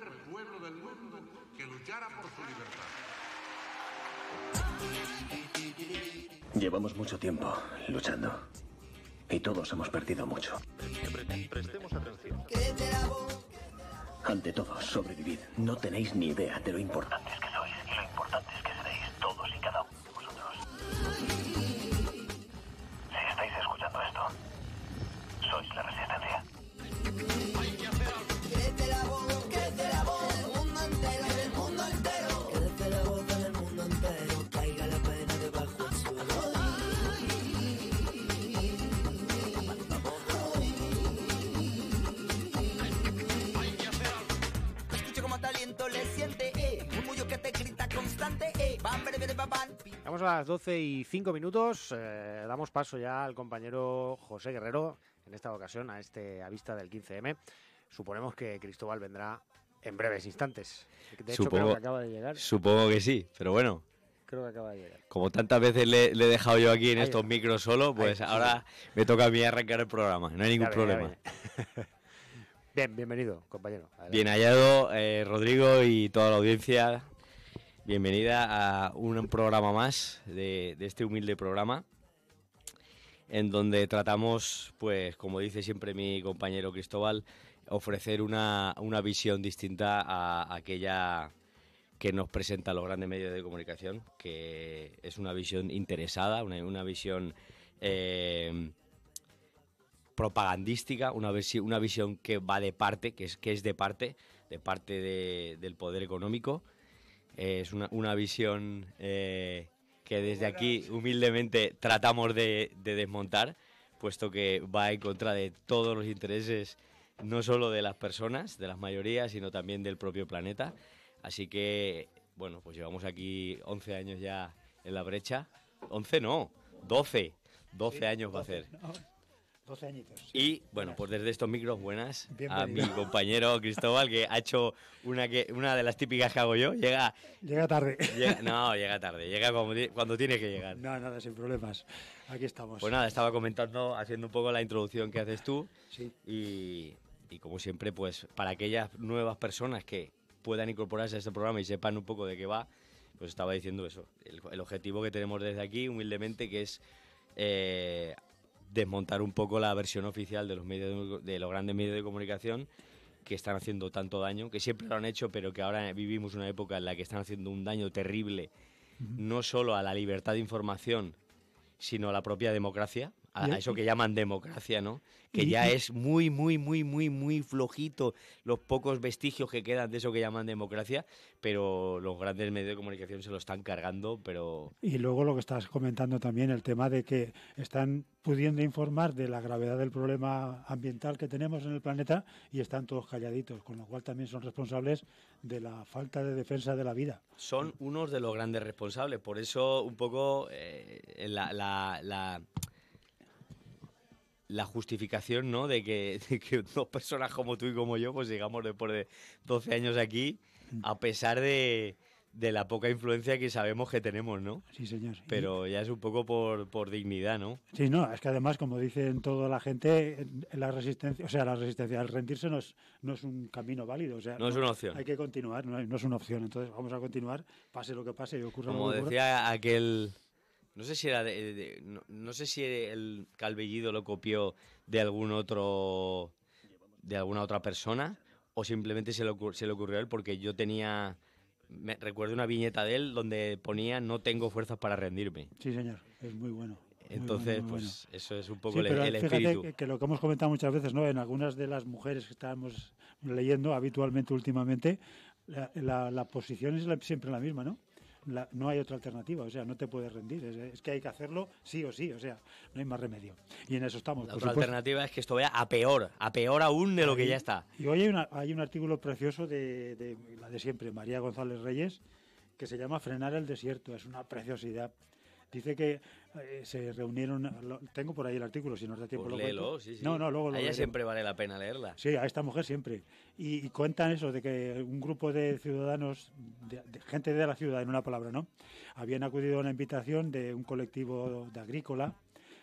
del mundo que luchara por su libertad. Llevamos mucho tiempo luchando y todos hemos perdido mucho. Ante todo, sobrevivid. No tenéis ni idea de lo importante las 12 y 5 minutos. Eh, damos paso ya al compañero José Guerrero, en esta ocasión a este a vista del 15M. Suponemos que Cristóbal vendrá en breves instantes. supongo, que sí, pero bueno. Como tantas veces le, he dejado yo aquí en estos micros solo, pues ahora me toca a mí arrancar el programa. No hay ningún problema. Bien, bienvenido, compañero. Bien hallado, eh, Rodrigo y toda la audiencia Bienvenida a un programa más de, este humilde programa en donde tratamos, pues como dice siempre mi compañero Cristóbal, ofrecer una, visión distinta a, aquella que nos presenta los grandes medios de comunicación, que es una visión interesada, una, una visión eh, propagandística, una, una visión que va de parte, que es, que es de parte, de parte del poder económico es una, visión eh, que desde aquí humildemente tratamos de, desmontar, puesto que va en contra de todos los intereses, no solo de las personas, de las mayorías, sino también del propio planeta. Así que, bueno, pues llevamos aquí 11 años ya en la brecha. 11 no, 12. 12 años va a ser. 12 añitos. Y bueno, pues desde estos micros buenas a mi compañero Cristóbal, que ha hecho una, que, una de las típicas que hago yo. Llega, llega tarde. no, llega tarde, llega cuando, tiene que llegar. No, nada, sin problemas. Aquí estamos. Pues nada, estaba comentando, haciendo un poco la introducción que haces tú. Sí. Y, como siempre, pues para aquellas nuevas personas que puedan incorporarse a este programa y sepan un poco de qué va, pues estaba diciendo eso. El, objetivo que tenemos desde aquí, humildemente, que es eh, desmontar un poco la versión oficial de los, medios de, los grandes medios de comunicación que están haciendo tanto daño, que siempre lo han hecho, pero que ahora vivimos una época en la que están haciendo un daño terrible, no solo a la libertad de información, sino a la propia democracia, a, eso que llaman democracia, ¿no? Que ya es muy, muy, muy, muy, muy flojito los pocos vestigios que quedan de eso que llaman democracia, pero los grandes medios de comunicación se lo están cargando, pero... Y luego lo que estás comentando también, el tema de que están pudiendo informar de la gravedad del problema ambiental que tenemos en el planeta y están todos calladitos, con lo cual también son responsables de la falta de defensa de la vida. Son unos de los grandes responsables, por eso un poco eh, la la justificación, ¿no? De que, dos personas como tú y como yo, pues llegamos después de 12 años aquí, a pesar de, la poca influencia que sabemos que tenemos, ¿no? Sí, señor. Pero ya es un poco por, dignidad, ¿no? Sí, no, es que además, como dicen toda la gente, la resistencia, o sea, la resistencia, al rendirse no es, no es un camino válido, o sea, no, es una opción. Hay que continuar, no, es una opción, entonces vamos a continuar, pase lo que pase y ocurra lo que ocurra. decía aquel no sé si era no, sé si el Calvellido lo copió de algún otro de alguna otra persona o simplemente se le, se le ocurrió a él porque yo tenía me, recuerdo una viñeta de él donde ponía no tengo fuerzas para rendirme. Sí, señor, es muy bueno. Entonces, pues eso es un poco el, el espíritu. Que, lo que hemos comentado muchas veces, ¿no? En algunas de las mujeres que estábamos leyendo habitualmente últimamente, la, posición es siempre la misma, ¿no? no hay otra alternativa, o sea, no te puedes rendir, es, que hay que hacerlo sí o sí, o sea, no hay más remedio. Y en eso estamos. La otra alternativa es que esto vaya a peor, a peor aún de lo que ya está. Y hoy hay, un artículo precioso de la de siempre, María González Reyes, que se llama Frenar el Desierto. Es una preciosidad Dice que eh, se reunieron, tengo por ahí el artículo, si no nos da tiempo. Pues léelo, No, no, luego lo A ella siempre vale la pena leerla. Sí, a esta mujer siempre. Y, cuentan eso, de que un grupo de ciudadanos, de, gente de la ciudad, en una palabra, ¿no? Habían acudido a una invitación de un colectivo de agrícola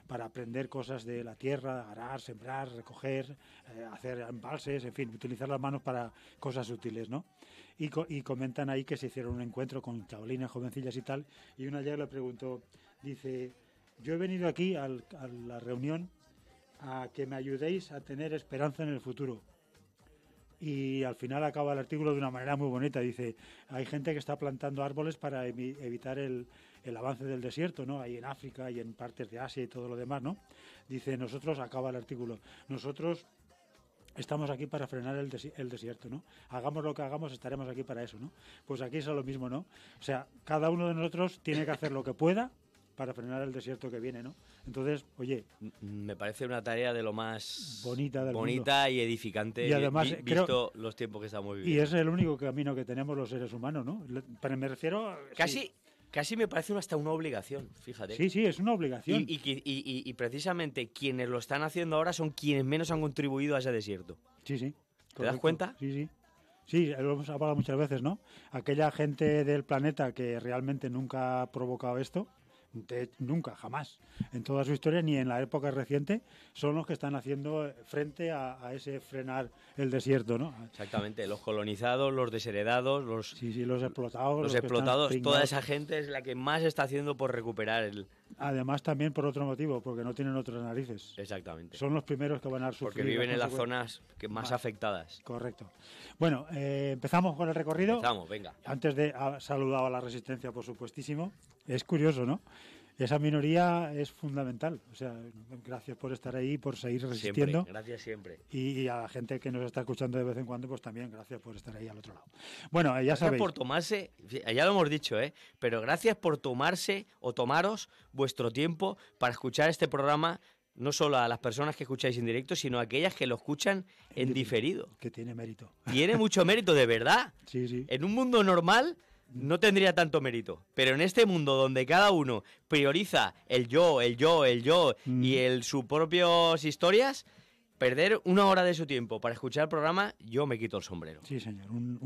para aprender cosas de la tierra, arar, sembrar, recoger, eh, hacer embalses, en fin, utilizar las manos para cosas útiles, ¿no? y, comentan ahí que se hicieron un encuentro con chavalinas, jovencillas y tal, y una ya le preguntó, dice, yo he venido aquí a la reunión a que me ayudéis a tener esperanza en el futuro. Y al final acaba el artículo de una manera muy bonita. Dice, hay gente que está plantando árboles para evitar el, el avance del desierto, ¿no? Ahí en África y en partes de Asia y todo lo demás, ¿no? Dice, nosotros, acaba el artículo, nosotros estamos aquí para frenar el, desierto, ¿no? Hagamos lo que hagamos, estaremos aquí para eso, ¿no? Pues aquí es lo mismo, ¿no? O sea, cada uno de nosotros tiene que hacer lo que pueda para frenar el desierto que viene, ¿no? Entonces, oye... Me parece una tarea de lo más... Bonita Bonita y edificante, y además, visto los tiempos que estamos viviendo. Y es el único camino que tenemos los seres humanos, ¿no? Me refiero... Casi... Casi me parece hasta una obligación, fíjate. Sí, sí, es una obligación. Y, precisamente quienes lo están haciendo ahora son quienes menos han contribuido a ese desierto. Sí, sí. ¿Te das cuenta? Sí, sí. Sí, lo hemos hablado muchas veces, ¿no? Aquella gente del planeta que realmente nunca ha provocado esto, nunca, jamás, en toda su historia, ni en la época reciente, son los que están haciendo frente a, ese frenar el desierto, ¿no? Exactamente, los colonizados, los desheredados, los, los explotados. Los, explotados, toda esa gente es la que más está haciendo por recuperar el, Además, también por otro motivo, porque no tienen otras narices. Exactamente. Son los primeros que van a sufrir. Porque viven en las zonas que más afectadas. Correcto. Bueno, eh, empezamos con el recorrido. Empezamos, venga. Antes de saludar a la resistencia, por supuestísimo. Es curioso, ¿no? esa minoría es fundamental. O sea, gracias por estar ahí, por seguir resistiendo. gracias siempre. Y, a la gente que nos está escuchando de vez en cuando, pues también gracias por estar ahí al otro lado. Bueno, ya gracias por tomarse, ya lo hemos dicho, ¿eh? Pero gracias por tomarse o tomaros vuestro tiempo para escuchar este programa no solo a las personas que escucháis en directo, sino a aquellas que lo escuchan en diferido. Que tiene mérito. Tiene mucho mérito, de verdad. Sí, sí. En un mundo normal no tendría tanto mérito. Pero en este mundo donde cada uno prioriza el yo, el yo, el yo mm. y el, sus propias historias, perder una hora de su tiempo para escuchar el programa, yo me quito el sombrero. Sí, señor, un,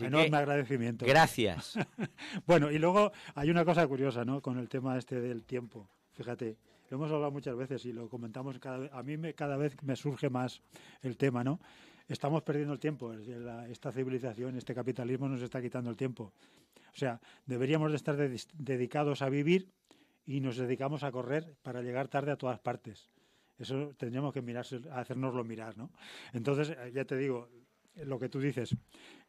enorme agradecimiento. Gracias. bueno, y luego hay una cosa curiosa, ¿no? Con el tema este del tiempo. Fíjate, lo hemos hablado muchas veces y lo comentamos cada a mí cada vez me surge más el tema, ¿no? estamos perdiendo el tiempo. Esta civilización, este capitalismo nos está quitando el tiempo. O sea, deberíamos de estar dedicados a vivir y nos dedicamos a correr para llegar tarde a todas partes. Eso tendríamos que mirarse, hacernoslo mirar, ¿no? Entonces, eh, ya te digo, lo que tú dices,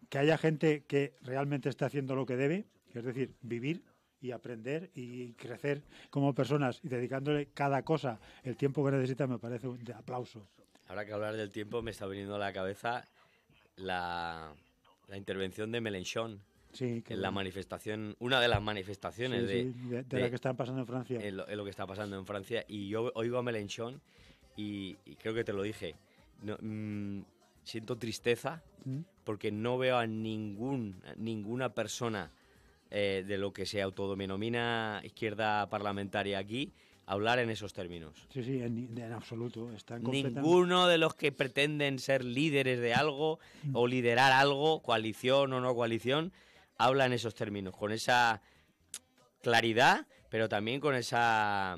que haya gente que realmente está haciendo lo que debe, es decir, vivir y aprender y crecer como personas y dedicándole cada cosa el tiempo que necesita me parece de aplauso. Habrá que hablar del tiempo me está viniendo a la cabeza la, intervención de Melenchon. Sí, en la manifestación, una de las manifestaciones de, lo que está pasando en Francia. lo, que está pasando en Francia. Y yo oigo a Melenchon y, creo que te lo dije. Mm, siento tristeza ¿Mm? porque no veo a ningún, ninguna persona eh, de lo que se autodenomina izquierda parlamentaria aquí hablar en esos términos. Sí, sí, en, absoluto. Ninguno de los que pretenden ser líderes de algo o liderar algo, coalición o no coalición, habla en esos términos, con esa claridad, pero también con esa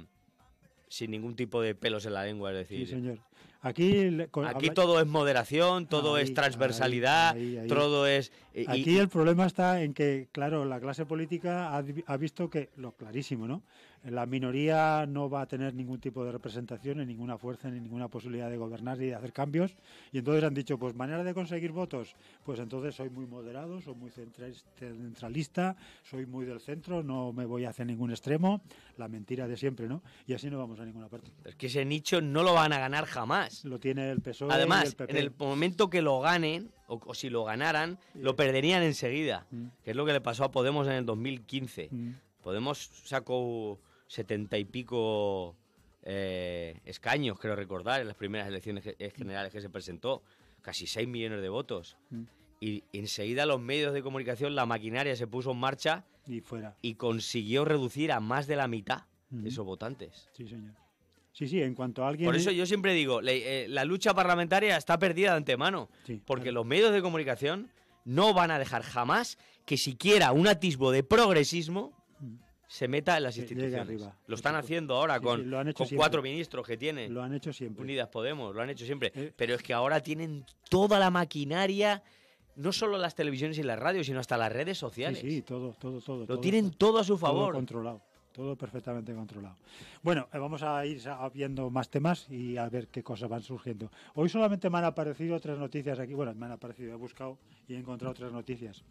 sin ningún tipo de pelos en la lengua, es decir. Sí, señor. Aquí, aquí todo es moderación, todo es transversalidad, todo es... aquí el problema está en que, claro, la clase política ha, ha, visto que, lo clarísimo, ¿no? La minoría no va a tener ningún tipo de representación, ni ninguna fuerza, ni ninguna posibilidad de gobernar y de hacer cambios. Y entonces han dicho, pues manera de conseguir votos, pues entonces soy muy moderado, soy muy centralista, soy muy del centro, no me voy hacia ningún extremo. La mentira de siempre, ¿no? Y así no vamos a ninguna parte. es que ese nicho no lo van a ganar jamás. Lo tiene el PSOE. Además, el en el momento que lo ganen, o, si lo ganaran, lo perderían enseguida, mm. que es lo que le pasó a Podemos en el 2015. Mm. Podemos sacó setenta y pico eh, escaños, creo recordar, en las primeras elecciones eh, generales que se presentó, casi 6 millones de votos. Mm. Y enseguida los medios de comunicación, la maquinaria se puso en marcha y, consiguió reducir a más de la mitad de mm. esos votantes. Sí, señor. Sí, sí, en cuanto a alguien... Por eso yo siempre digo, eh, la, lucha parlamentaria está perdida de antemano, porque los medios de comunicación no van a dejar jamás que siquiera un atisbo de progresismo se meta en las instituciones. Arriba. Lo están haciendo ahora con, con cuatro ministros que tienen Lo han hecho siempre. Unidas Podemos, lo han hecho siempre. Eh. Pero es que ahora tienen toda la maquinaria, no solo las televisiones y las radios, sino hasta las redes sociales. Sí, sí todo, todo, todo. Lo tienen todo a su favor. Todo controlado, todo perfectamente controlado. Bueno, eh, vamos a ir viendo más temas y a ver qué cosas van surgiendo. Hoy solamente me han aparecido otras noticias aquí. Bueno, me han aparecido, he buscado y he encontrado otras noticias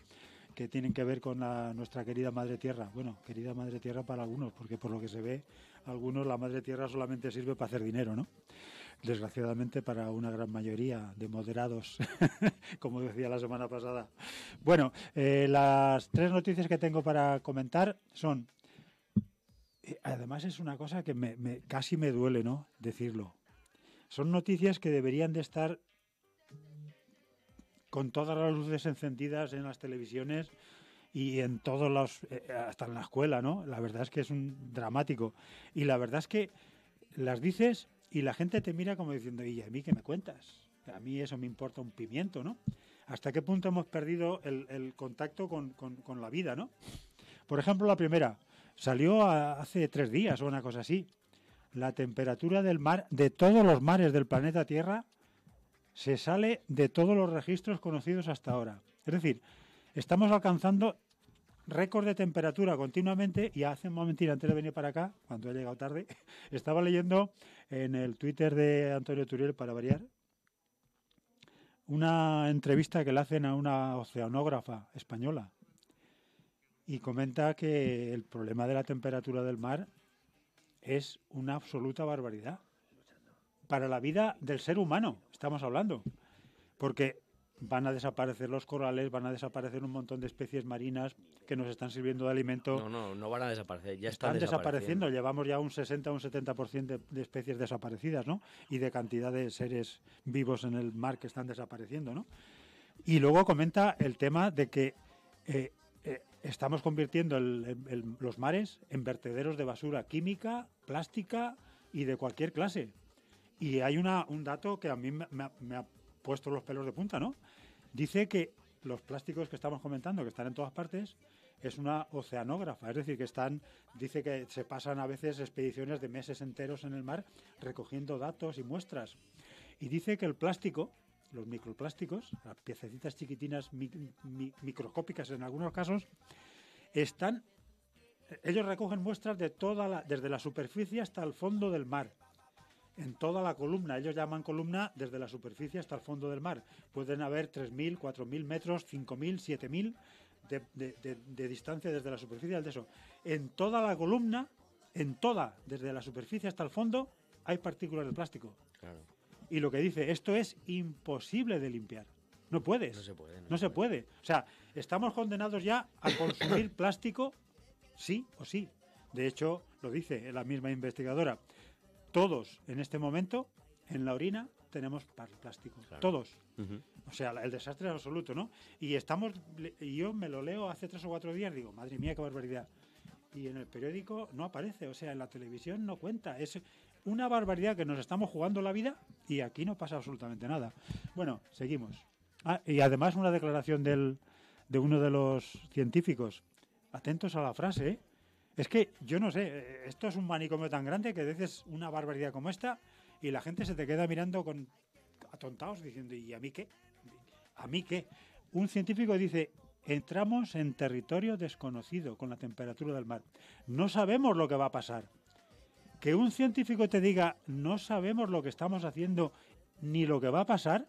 que tienen que ver con nuestra querida Madre Tierra. Bueno, querida Madre Tierra para algunos, porque por lo que se ve, algunos la Madre Tierra solamente sirve para hacer dinero, ¿no? Desgraciadamente para una gran mayoría de moderados, como decía la semana pasada. Bueno, eh, las tres noticias que tengo para comentar son... Eh, además es una cosa que me, casi me duele, ¿no? Decirlo. Son noticias que deberían de estar con todas las luces encendidas en las televisiones y en todos los, eh, hasta en la escuela, ¿no? La verdad es que es un dramático. Y la verdad es que las dices y la gente te mira como diciendo, ¿y a mí qué me cuentas? A mí eso me importa un pimiento, ¿no? ¿Hasta qué punto hemos perdido el, contacto con, la vida, ¿no? Por ejemplo, la primera, salió hace tres días o una cosa así. La temperatura del mar, de todos los mares del planeta Tierra, se sale de todos los registros conocidos hasta ahora. Es decir, estamos alcanzando récord de temperatura continuamente y hace un momento, antes de venir para acá, cuando he llegado tarde, estaba leyendo en el Twitter de Antonio Turiel para variar una entrevista que le hacen a una oceanógrafa española y comenta que el problema de la temperatura del mar es una absoluta barbaridad para la vida del ser humano, estamos hablando. Porque van a desaparecer los corales, van a desaparecer un montón de especies marinas que nos están sirviendo de alimento. No, no, no van a desaparecer, ya están, desapareciendo. Llevamos ya un 60 o un 70% de, de especies desaparecidas, ¿no? Y de cantidad de seres vivos en el mar que están desapareciendo, ¿no? Y luego comenta el tema de que eh, eh, estamos convirtiendo los mares en vertederos de basura química, plástica y de cualquier clase. Y hay una, un dato que a mí me, ha puesto los pelos de punta, ¿no? Dice que los plásticos que estamos comentando, que están en todas partes, es una oceanógrafa, es decir, que están, dice que se pasan a veces expediciones de meses enteros en el mar recogiendo datos y muestras. Y dice que el plástico, los microplásticos, las piececitas chiquitinas microscópicas en algunos casos, están, ellos recogen muestras de toda la, desde la superficie hasta el fondo del mar en toda la columna. Ellos llaman columna desde la superficie hasta el fondo del mar. Pueden haber 3.000, 4.000 metros, 5.000, 7.000 de, mil de, distancia desde la superficie al eso. En toda la columna, en toda, desde la superficie hasta el fondo, hay partículas de plástico. Y lo que dice, esto es imposible de limpiar. No puedes. No se puede. No, se puede. puede. O sea, estamos condenados ya a consumir plástico sí o sí. De hecho, lo dice la misma investigadora todos en este momento en la orina tenemos plástico, todos. O sea, el desastre es absoluto, ¿no? Y estamos, yo me lo leo hace tres o cuatro días, digo, madre mía, qué barbaridad. Y en el periódico no aparece, o sea, en la televisión no cuenta. Es una barbaridad que nos estamos jugando la vida y aquí no pasa absolutamente nada. Bueno, seguimos. Ah, y además una declaración de uno de los científicos. Atentos a la frase, ¿eh? Es que yo no sé, eh, esto es un manicomio tan grande que dices una barbaridad como esta y la gente se te queda mirando con atontados diciendo, ¿y a mí qué? ¿A mí qué? Un científico dice, entramos en territorio desconocido con la temperatura del mar. No sabemos lo que va a pasar. Que un científico te diga, no sabemos lo que estamos haciendo ni lo que va a pasar,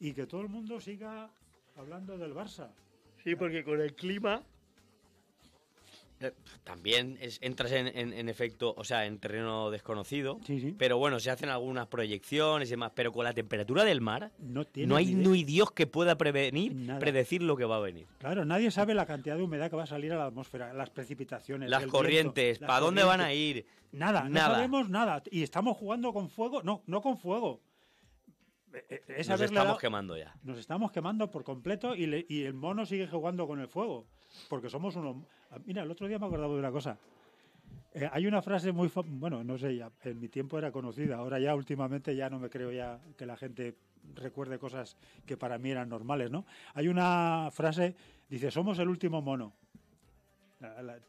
y que todo el mundo siga hablando del Barça. Sí, porque con el clima eh, también entras en, efecto, o sea, en terreno desconocido. Pero bueno, se hacen algunas proyecciones y demás. Pero con la temperatura del mar, no, hay ni Dios que pueda prevenir, predecir lo que va a venir. Claro, nadie sabe la cantidad de humedad que va a salir a la atmósfera, las precipitaciones, las corrientes, ¿para dónde van a ir? Nada, nada, no sabemos nada. Y estamos jugando con fuego. No, no con fuego. Eh, eh, nos estamos quemando ya. Nos estamos quemando por completo y, y el mono sigue jugando con el fuego porque somos uno. Mira, el otro día me acordaba de una cosa. Eh, hay una frase muy, bueno, no sé, ya, en mi tiempo era conocida, ahora ya últimamente ya no me creo ya que la gente recuerde cosas que para mí eran normales, ¿no? Hay una frase, dice, somos el último mono.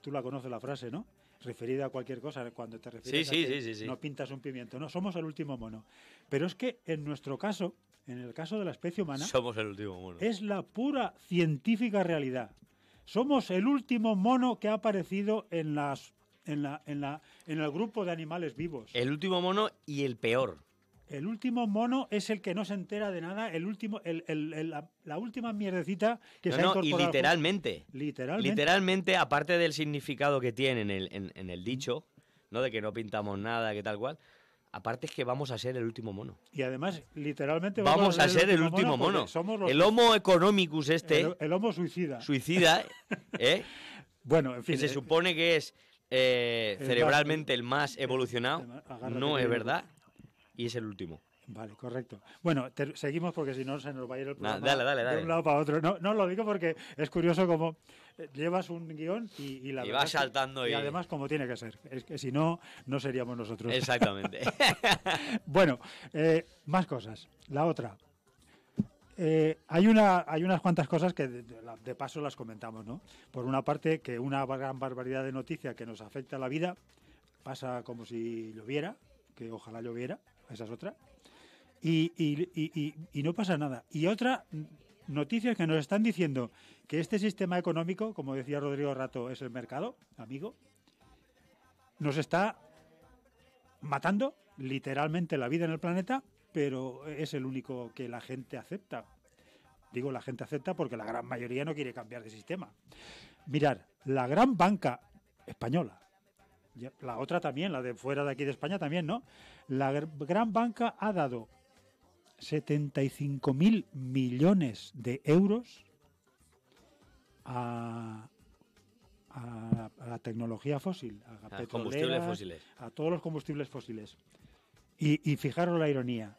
tú la conoces la frase, ¿no? Referida a cualquier cosa, cuando te refieres sí, a sí, sí, no pintas un pimiento, no, somos el último mono. Pero es que en nuestro caso, en el caso de la especie humana, somos el último mono. Es la pura científica realidad. Somos el último mono que ha aparecido en las en la, en la en el grupo de animales vivos. El último mono y el peor. El último mono es el que no se entera de nada, el último, la, última mierdecita que se ha no, y literalmente, literalmente. Literalmente, aparte del significado que tiene en el, en el dicho, ¿no? De que no pintamos nada, que tal cual. Aparte es que vamos a ser el último mono. Y además, literalmente vamos, a, ser el último, mono. el Homo economicus este. El, Homo suicida. Suicida, ¿eh? bueno, en fin. Que se eh, supone que es eh, cerebralmente el más evolucionado. No es verdad. Y es el último. Vale, correcto. Bueno, seguimos porque si no se nos va a ir el programa dale, dale, dale. de un lado para otro. No, no lo digo porque es curioso como llevas un guión y, y la y vas saltando y... además como tiene que ser. Es que si no, no seríamos nosotros. Exactamente. bueno, eh, más cosas. La otra. Eh, hay, una, hay unas cuantas cosas que de, paso las comentamos, ¿no? Por una parte, que una gran barbaridad de noticia que nos afecta a la vida pasa como si lloviera, que ojalá lloviera, esa es otra, y no pasa nada. Y otra noticias que nos están diciendo que este sistema económico, como decía Rodrigo Rato, es el mercado, amigo, nos está matando literalmente la vida en el planeta, pero es el único que la gente acepta. Digo, la gente acepta porque la gran mayoría no quiere cambiar de sistema. Mirar, la gran banca española, la otra también, la de fuera de aquí de España también, ¿no? La gran banca ha dado 75.000 millones de euros a, la tecnología fósil, a, combustibles fósiles. a todos los combustibles fósiles. Y, y, fijaros la ironía,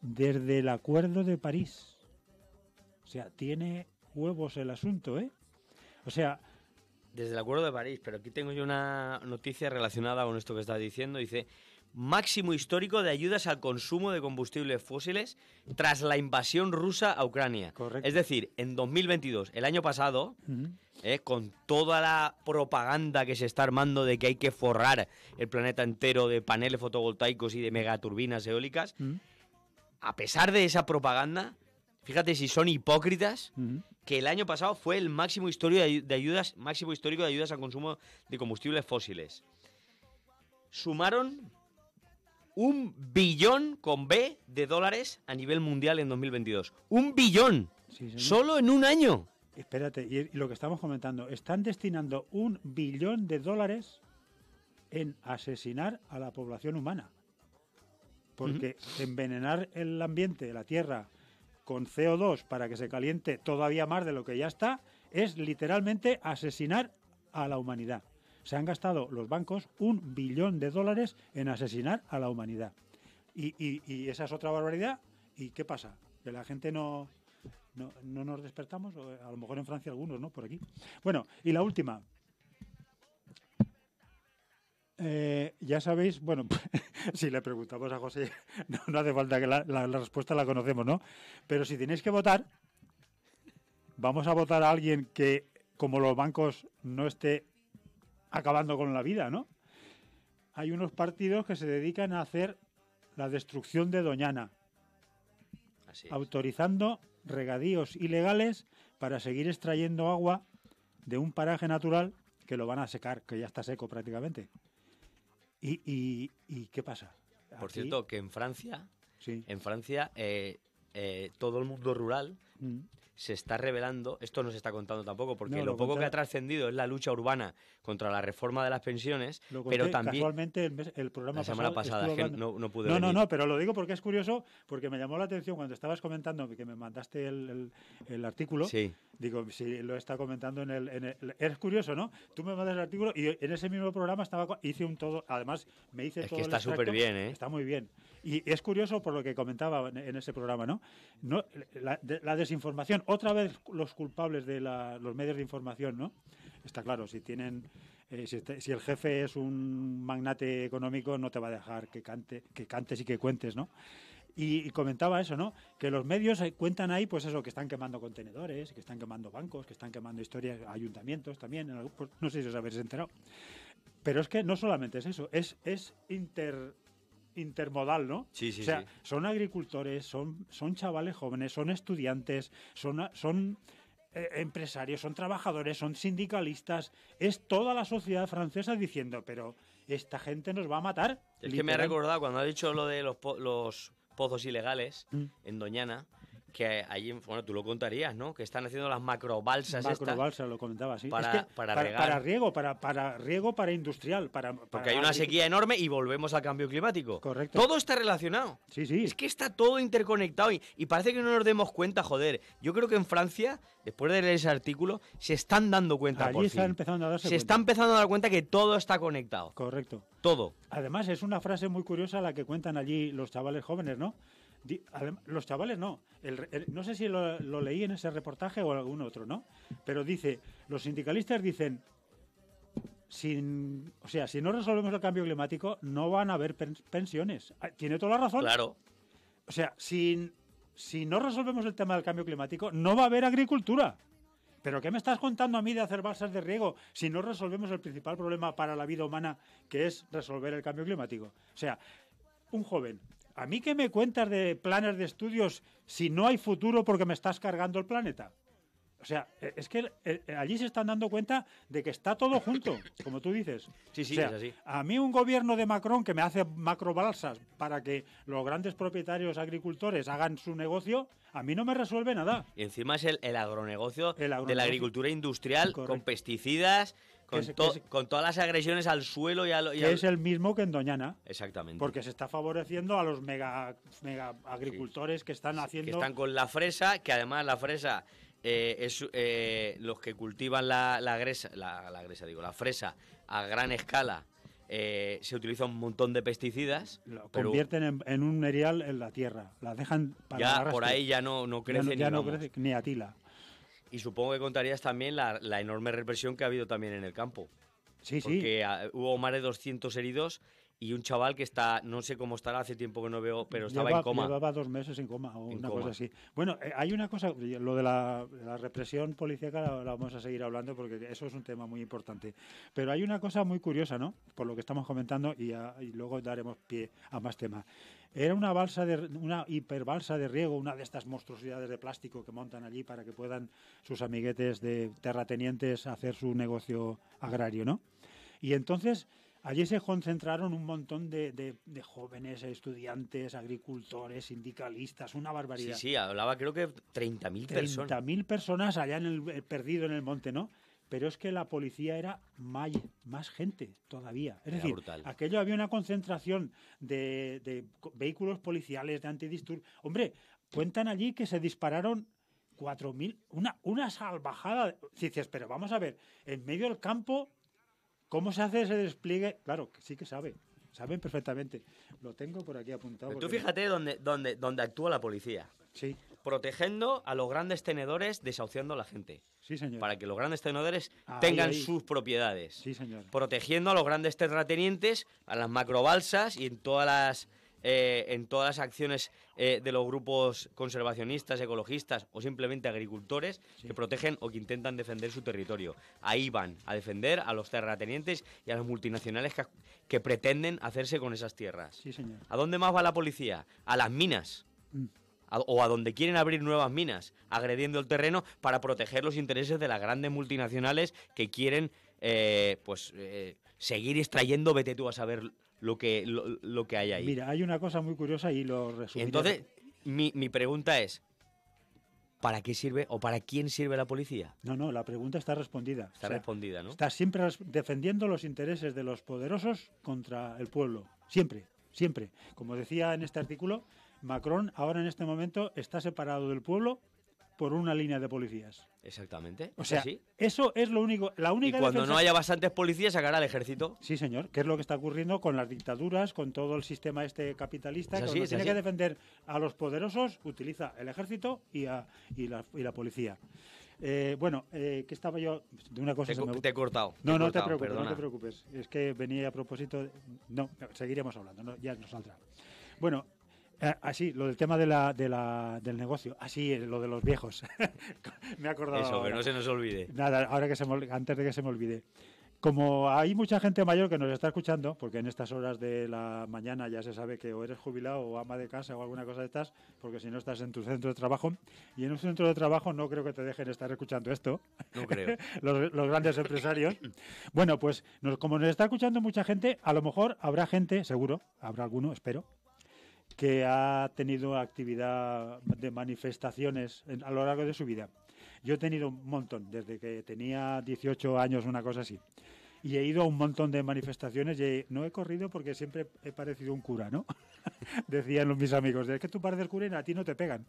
desde el Acuerdo de París. O sea, tiene huevos el asunto, ¿eh? O sea... Desde el Acuerdo de París, pero aquí tengo yo una noticia relacionada con esto que estás diciendo. Dice, máximo histórico de ayudas al consumo de combustibles fósiles tras la invasión rusa a Ucrania. Es decir, en 2022, el año pasado, eh, con toda la propaganda que se está armando de que hay que forrar el planeta entero de paneles fotovoltaicos y de megaturbinas eólicas, a pesar de esa propaganda, fíjate si son hipócritas, que el año pasado fue el máximo histórico de ayudas, máximo histórico de ayudas al consumo de combustibles fósiles. Sumaron un billón con B de dólares a nivel mundial en 2022. ¡Un billón! solo en un año. Espérate, y lo que estamos comentando, están destinando un billón de dólares en asesinar a la población humana. Porque envenenar el ambiente, la tierra, con CO2 para que se caliente todavía más de lo que ya está, es literalmente asesinar a la humanidad se han gastado los bancos un billón de dólares en asesinar a la humanidad. Y, esa es otra barbaridad. ¿Y qué pasa? Que la gente no, no, nos despertamos, a lo mejor en Francia algunos, ¿no? Por aquí. Bueno, y la última. Eh, ya sabéis, bueno, si le preguntamos a José, no, hace falta que la, la respuesta la conocemos, ¿no? Pero si tenéis que votar, vamos a votar a alguien que, como los bancos no esté acabando con la vida, ¿no? Hay unos partidos que se dedican a hacer la destrucción de Doñana, Así autorizando regadíos ilegales para seguir extrayendo agua de un paraje natural que lo van a secar, que ya está seco prácticamente. ¿Y, qué pasa? Por cierto, que en Francia, sí. en Francia eh, eh, todo el mundo rural mm se está revelando, esto no se está contando tampoco, porque lo, poco que ha trascendido es la lucha urbana contra la reforma de las pensiones, pero también... el, programa... La semana pasada, no, no No, no, no, pero lo digo porque es curioso, porque me llamó la atención cuando estabas comentando que me mandaste el, el artículo. Sí Digo, si lo está comentando en el, Es curioso, ¿no? Tú me mandas el artículo y en ese mismo programa estaba hice un todo. Además, me hice todo. Es que está súper bien, ¿eh? Está muy bien. Y es curioso por lo que comentaba en, ese programa, ¿no? no la, desinformación. Otra vez los culpables de los medios de información, ¿no? Está claro, si tienen. Eh, si, este, si, el jefe es un magnate económico, no te va a dejar que, cante, que cantes y que cuentes, ¿no? Y, comentaba eso, ¿no? Que los medios eh, cuentan ahí, pues eso, que están quemando contenedores, que están quemando bancos, que están quemando historias, ayuntamientos también, pues, no sé si os habéis enterado. Pero es que no solamente es eso, es, es inter, intermodal, ¿no? Sí, sí, O sea, son agricultores, son, son chavales jóvenes, son estudiantes, son, son eh, empresarios, son trabajadores, son sindicalistas. Es toda la sociedad francesa diciendo, pero esta gente nos va a matar. Es que me ha recordado cuando ha dicho lo de los pozos ilegales mm. en Doñana, que allí, bueno, tú lo contarías, ¿no? Que están haciendo las macrobalsas. Macrobalsas, lo comentaba, sí. Para, para, riego, para, para riego, para industrial. Para, Porque hay una sequía enorme y volvemos al cambio climático. Correcto. Todo está relacionado. Sí, sí. Es que está todo interconectado y, parece que no nos demos cuenta, joder. Yo creo que en Francia, después de leer ese artículo, se están dando cuenta. Allí por empezando a darse Se está empezando a dar cuenta que todo está conectado. Correcto. Todo. Además, es una frase muy curiosa la que cuentan allí los chavales jóvenes, ¿no? los chavales no. no sé si lo, leí en ese reportaje o algún otro, ¿no? Pero dice, los sindicalistas dicen, sin, o sea, si no resolvemos el cambio climático, no van a haber pensiones. Ah, tiene toda la razón. Claro. O sea, sin, si no resolvemos el tema del cambio climático, no va a haber agricultura. ¿Pero qué me estás contando a mí de hacer balsas de riego si no resolvemos el principal problema para la vida humana, que es resolver el cambio climático? O sea, un joven, ¿a mí qué me cuentas de planes de estudios si no hay futuro porque me estás cargando el planeta? O sea, e, es que e, e, allí se están dando cuenta de que está todo junto, como tú dices. Sí, sí, es así. A mí un gobierno de Macron que me hace balsas para que los grandes propietarios agricultores hagan su negocio, a mí no me resuelve nada. Y encima es el, agronegocio, de la agricultura industrial con pesticidas, con, todas las agresiones al suelo y, al, que Es el mismo que en Doñana. Exactamente. Porque se está favoreciendo a los mega, agricultores que están haciendo... Que están con la fresa, que además la fresa eh, eh, los que cultivan la, la gresa, la, la fresa a gran escala, eh, se utiliza un montón de pesticidas. convierten en, un erial en la tierra, las dejan para Ya por ahí ya no, no crece, ya no, ni, crece ni atila. Y supongo que contarías también la, enorme represión que ha habido también en el campo. Sí, Porque ah, hubo más de 200 heridos y un chaval que está, no sé cómo estará, hace tiempo que no veo, pero estaba en coma. Llevaba dos meses en coma o una cosa así. Bueno, eh, hay una cosa, lo de la, represión policíaca la, vamos a seguir hablando porque eso es un tema muy importante. Pero hay una cosa muy curiosa, ¿no? Por lo que estamos comentando y, luego daremos pie a más temas. Era una balsa de una hiperbalsa de riego, una de estas monstruosidades de plástico que montan allí para que puedan sus amiguetes de terratenientes hacer su negocio agrario, ¿no? Y entonces Allí se concentraron un montón de, jóvenes, estudiantes, agricultores, sindicalistas, una barbaridad. Sí, sí, hablaba creo que 30.000 personas. 30.000 personas allá en el, eh, perdido en el monte, ¿no? Pero es que la policía era más, gente todavía. Es decir, aquello había una concentración de, vehículos policiales, de antidisturbios. Hombre, cuentan allí que se dispararon 4.000, una, una salvajada. Dices, pero vamos a ver, en medio del campo ¿Cómo se hace ese despliegue? Claro, que sí que sabe. Saben perfectamente. Lo tengo por aquí apuntado. tú fíjate dónde, actúa la policía. Sí. Protegiendo a los grandes tenedores, desahuciando a la gente. Sí, señor. Para que los grandes tenedores tengan sus propiedades. Sí, señor. Protegiendo a los grandes terratenientes, a las macrobalsas y en todas las eh, en todas las acciones eh, de los grupos conservacionistas, ecologistas o simplemente agricultores que protegen o que intentan defender su territorio. Ahí van a defender a los terratenientes y a los multinacionales que, pretenden hacerse con esas tierras. Sí, señor. ¿A dónde más va la policía? A las minas. Mm. o a donde quieren abrir nuevas minas, agrediendo el terreno para proteger los intereses de las grandes multinacionales que quieren eh, pues seguir extrayendo, vete tú a saber lo que, lo, que hay ahí. Mira, hay una cosa muy curiosa y lo resumiré. Entonces, mi, mi pregunta es, ¿Para qué sirve o para quién sirve la policía? No, no, la pregunta está respondida. Está respondida, ¿no? Está siempre defendiendo los intereses de los poderosos contra el pueblo. Siempre, siempre. Como decía en este artículo, Macron ahora en este momento está separado del pueblo por una línea de policías. Exactamente. O sea, eso es lo único. La única y cuando no haya bastantes policías, sacará el ejército. Sí, señor, ¿Qué es lo que está ocurriendo con las dictaduras, con todo el sistema este capitalista. que tiene que defender a los poderosos, utiliza el ejército y, y, la, policía. Eh, bueno, eh, que estaba yo de una cosa. Te, me... te he cortado. No, no, te preocupes, te preocupes. Es que venía a propósito. No, seguiremos hablando, ya nos saldrá. Bueno, eh, así, lo del tema de la, del negocio. Así, lo de los viejos. me he acordado. Eso, que no se nos olvide. Nada, ahora que se antes de que se me olvide. Como hay mucha gente mayor que nos está escuchando, porque en estas horas de la mañana ya se sabe que o eres jubilado o ama de casa o alguna cosa de estas, porque si no estás en tu centro de trabajo, y en un centro de trabajo no creo que te dejen estar escuchando esto. No creo. los, grandes empresarios. bueno, pues como nos está escuchando mucha gente, a lo mejor habrá gente, seguro, habrá alguno, espero, que ha tenido actividad de manifestaciones a lo largo de su vida. Yo he tenido un montón, desde que tenía 18 años, una cosa así. Y he ido a un montón de manifestaciones y no he corrido porque siempre he parecido un cura, ¿no? Decían mis amigos, es que tú pareces cura y a ti no te pegan.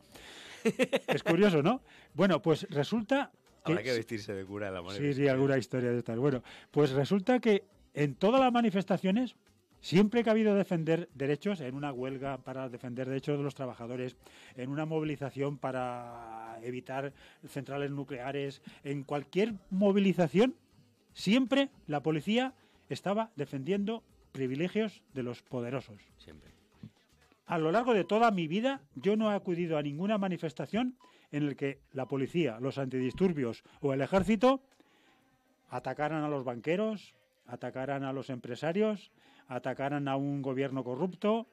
es curioso, ¿no? Bueno, pues resulta... Que, Habrá que vestirse de cura la manifestación. Sí, sí, alguna historia de tal. Bueno, pues resulta que en todas las manifestaciones Siempre que ha habido defender derechos, en una huelga para defender derechos de los trabajadores, en una movilización para evitar centrales nucleares, en cualquier movilización, siempre la policía estaba defendiendo privilegios de los poderosos. A lo largo de toda mi vida yo no he acudido a ninguna manifestación en la que la policía, los antidisturbios o el ejército atacaran a los banqueros, atacaran a los empresarios, atacaran a un gobierno corrupto.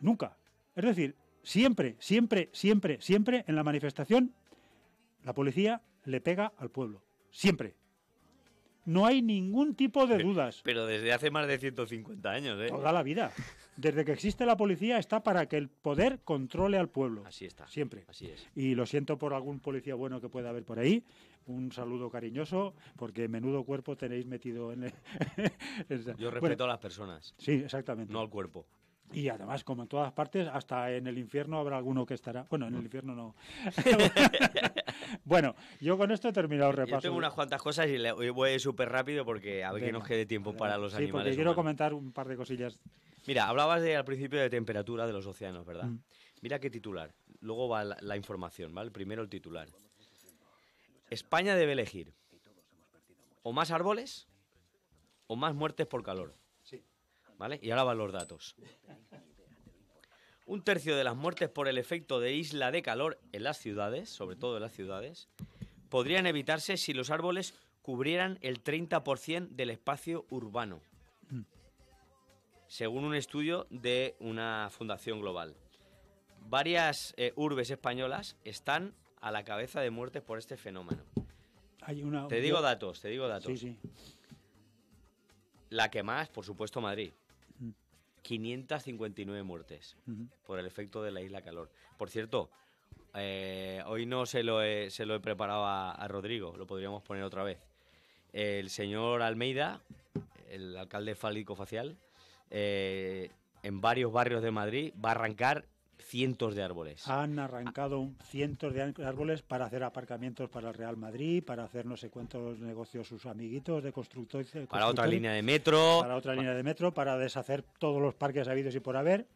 Nunca. Es decir, siempre, siempre, siempre, siempre en la manifestación, la policía le pega al pueblo. Siempre. No hay ningún tipo de dudas. Pero, desde hace más de 150 años, ¿eh? Toda la vida. Desde que existe la policía está para que el poder controle al pueblo. Así está. Siempre. Así es. Y lo siento por algún policía bueno que pueda haber por ahí. Un saludo cariñoso, porque menudo cuerpo tenéis metido en... El... Yo respeto a las personas. Sí, exactamente. No al cuerpo. Y además, como en todas partes, hasta en el infierno habrá alguno que estará. Bueno, en el infierno no. Bueno, yo con esto he terminado el repaso. tengo unas cuantas cosas y, voy súper rápido porque a ver que nos quede tiempo para los animales. Sí, porque quiero comentar un par de cosillas. Mira, hablabas de, al principio de temperatura de los océanos, ¿verdad? Mm. Mira qué titular. Luego va la, información, ¿vale? Primero el titular. España debe elegir o más árboles o más muertes por calor. Sí. ¿Vale? Y ahora van los datos. Un tercio de las muertes por el efecto de isla de calor en las ciudades, sobre todo en las ciudades, podrían evitarse si los árboles cubrieran el 30% del espacio urbano, mm. según un estudio de una fundación global. Varias eh, urbes españolas están a la cabeza de muertes por este fenómeno. Hay Te digo datos, te digo datos. Sí, sí. La que más, por supuesto, Madrid. 559 muertes por el efecto de la isla calor. Por cierto, eh, hoy no se lo he, se lo he preparado a, Rodrigo, lo podríamos poner otra vez. El señor Almeida, el alcalde fálico facial, eh, en varios barrios de Madrid va a arrancar cientos de árboles. Han arrancado cientos de árboles para hacer aparcamientos para el Real Madrid, para hacer no sé cuántos negocios sus amiguitos de constructores. para otra línea de metro. Para otra línea de metro, para deshacer todos los parques habidos y por haber.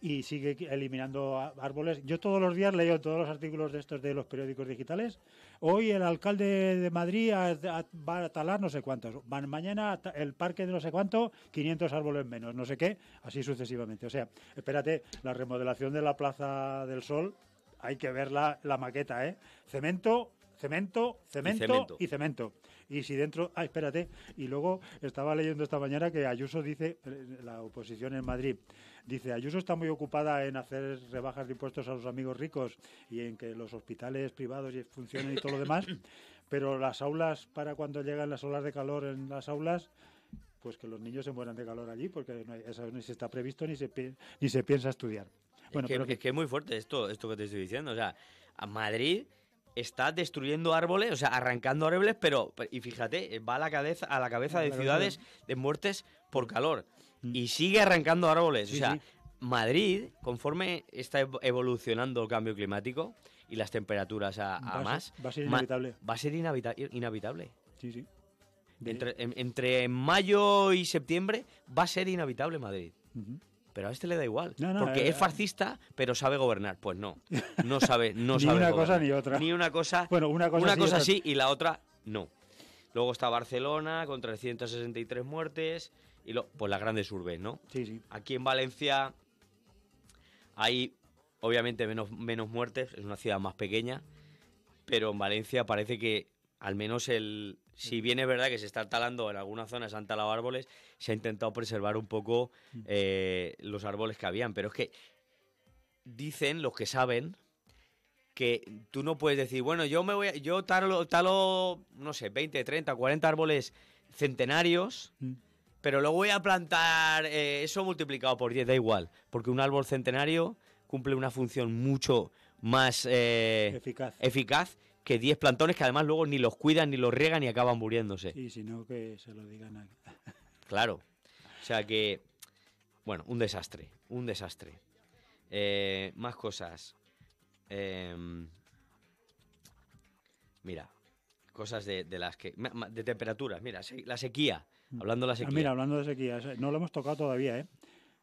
Y sigue eliminando árboles. Yo todos los días leo todos los artículos de estos de los periódicos digitales hoy el alcalde de Madrid va a talar no sé cuántos, mañana el parque de no sé cuánto, 500 árboles menos, no sé qué, así sucesivamente. O sea, espérate, la remodelación de la Plaza del Sol, hay que ver la, la maqueta, ¿eh? Cemento cemento, cemento y, cemento y si dentro, ah, espérate, y luego estaba leyendo esta mañana que Ayuso dice, eh, la oposición en Madrid, dice, Ayuso está muy ocupada en hacer rebajas de impuestos a los amigos ricos y en que los hospitales privados funcionen y todo lo demás, pero las aulas, para cuando llegan las olas de calor en las aulas, pues que los niños se mueran de calor allí, porque no, eso ni se está previsto ni se, ni se piensa estudiar. Bueno, es que, es que es muy fuerte esto, esto que te estoy diciendo. O sea, a Madrid está destruyendo árboles, o sea, arrancando árboles, pero y fíjate, eh, va a la cabeza a la cabeza de ciudades de muertes por mm. calor mm. y sigue arrancando árboles, o sea, Madrid, conforme está evolucionando el cambio climático y las temperaturas a, más, va a ser inhabitable. Va a ser inhabitable. Sí, sí. Entre, mayo y septiembre va a ser inhabitable Madrid pero a este le da igual, porque eh, es fascista, pero sabe gobernar. Pues no, no sabe, no ni una cosa ni otra. Ni una cosa. Bueno, una cosa, sí, y la otra no. Luego está Barcelona con 363 muertes y lo, pues las grandes urbes, ¿no? Sí, sí. Aquí en Valencia hay obviamente menos, menos muertes, es una ciudad más pequeña, pero en Valencia parece que al menos el, si bien es verdad que se está talando en algunas zonas, se han talado árboles, se ha intentado preservar un poco mm. eh, los árboles que habían. Pero es que dicen los que saben que tú no puedes decir, bueno, yo me voy yo talo, talo, no sé, 20, 30, 40 árboles centenarios. Mm. pero lo voy a plantar eh, eso multiplicado por 10, da igual, porque un árbol centenario cumple una función mucho más eh, eficaz que 10 plantones que además luego ni los cuidan, ni los riegan, y acaban muriéndose. Sí, sino que se lo digan a... claro. O sea que, bueno, un desastre, un desastre. Eh, más cosas. Em, mira, cosas de, las que. de temperaturas. Mira, la sequía. Mm. Hablando de la ah, sequía. mira, hablando de sequía, no lo hemos tocado todavía, ¿eh?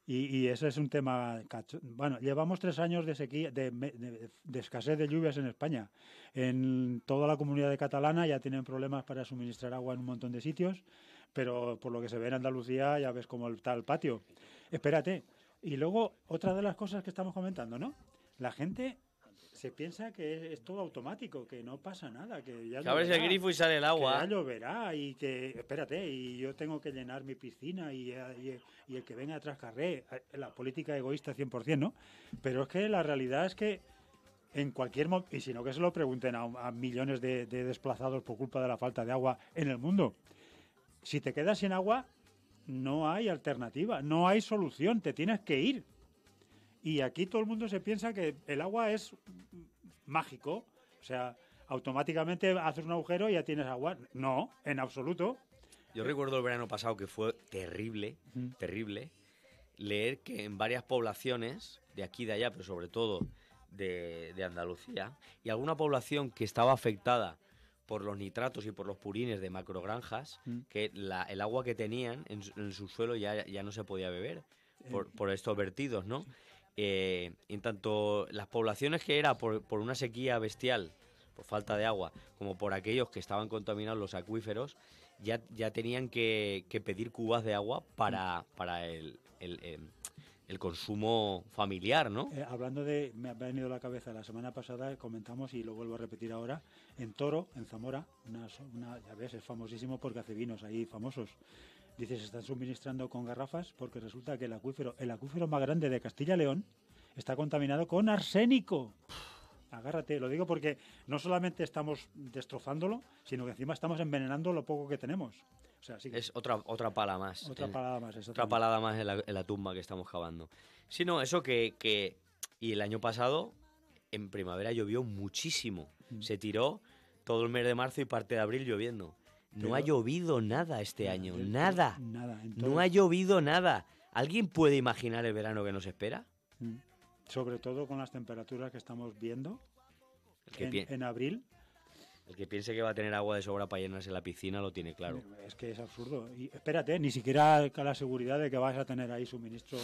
Y, ese es un tema. Bueno, llevamos tres años de de, escasez de lluvias en España. En toda la comunidad de catalana ya tienen problemas para suministrar agua en un montón de sitios, pero por lo que se ve en Andalucía ya ves cómo está el patio. Espérate. Y luego, otra de las cosas que estamos comentando, ¿no? La gente se piensa que es, todo automático, que no pasa nada, que ya el grifo y sale el agua. Que ya lloverá y que, espérate, y yo tengo que llenar mi piscina y, eh, eh, y, el que venga atrás carré, eh, la política egoísta 100%, ¿no? Pero es que la realidad es que en cualquier momento, y si no que se lo pregunten a, millones de, de desplazados por culpa de la falta de agua en el mundo, si te quedas sin agua, no hay alternativa, no hay solución, te tienes que ir. Y aquí todo el mundo se piensa que el agua es mágico. O sea, automáticamente haces un agujero y ya tienes agua. No, en absoluto. Yo recuerdo el verano pasado que fue terrible, terrible, leer que en varias poblaciones, de aquí y de allá, pero sobre todo de, Andalucía, y alguna población que estaba afectada por los nitratos y por los purines de macrogranjas, que el agua que tenían en, su suelo ya, no se podía beber. Por, eh. por, estos vertidos, ¿no? Eh, en tanto las poblaciones que era por, una sequía bestial, por falta de agua, como por aquellos que estaban contaminados los acuíferos, ya, ya tenían que, pedir cubas de agua para, para el, em, consumo familiar, ¿no? Eh, hablando de, me ha venido a la cabeza la semana pasada, comentamos y lo vuelvo a repetir ahora, en Toro, en Zamora, una, una ya ves, es famosísimo porque hace vinos ahí famosos. Dices, se están suministrando con garrafas porque resulta que el acuífero, el acuífero más grande de Castilla-León está contaminado con arsénico. Agárrate, lo digo porque no solamente estamos destrozándolo, sino que encima estamos envenenando lo poco que tenemos. O sea, Es otra, otra pala más. Otra eh, palada más. otra palada más en la, tumba que estamos cavando. Sí, no, eso que, Y el año pasado, en primavera, llovió muchísimo. Mm. Se tiró todo el mes de marzo y parte de abril lloviendo. No ha llovido nada este año, nada. no ha llovido nada. ¿Alguien puede imaginar el verano que nos espera? Mm. Sobre todo con las temperaturas que estamos viendo en, abril. El que piense que va a tener agua de sobra para llenarse la piscina lo tiene claro. Es que es absurdo. espérate, ni siquiera la seguridad de que vas a tener ahí suministro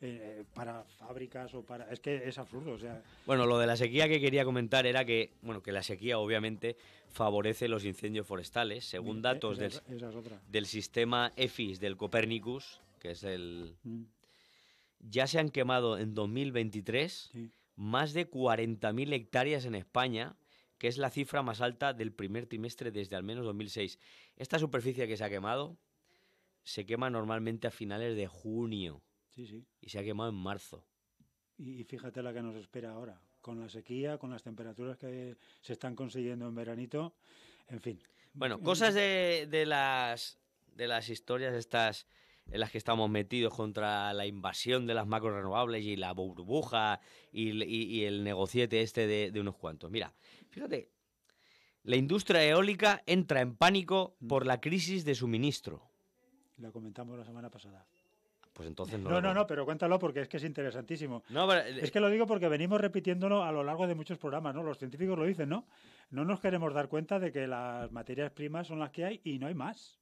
eh, para fábricas o para... Es que es absurdo, o sea... Bueno, lo de la sequía que quería comentar era que, bueno, que la sequía obviamente favorece los incendios forestales, según datos del, sistema EFIS del Copernicus, que es el... Mm. Ya se han quemado en 2023 más de 40.000 hectáreas en España, que es la cifra más alta del primer trimestre desde al menos 2006. Esta superficie que se ha quemado se quema normalmente a finales de junio. Y se ha quemado en marzo. Y fíjate la que nos espera ahora, con la sequía, con las temperaturas que se están consiguiendo en veranito, en fin. Bueno, cosas de, las, de las historias estas en las que estamos metidos contra la invasión de las macro renovables y la burbuja y, el negociete este de, de, unos cuantos. Mira, fíjate, la industria eólica entra en pánico mm. por la crisis de suministro. La comentamos la semana pasada. Pues entonces no. No, no, pero cuéntalo porque es que es interesantísimo. Eh, es que lo digo porque venimos repitiéndolo a lo largo de muchos programas, ¿no? Los científicos lo dicen, ¿no? No nos queremos dar cuenta de que las materias primas son las que hay y no hay más.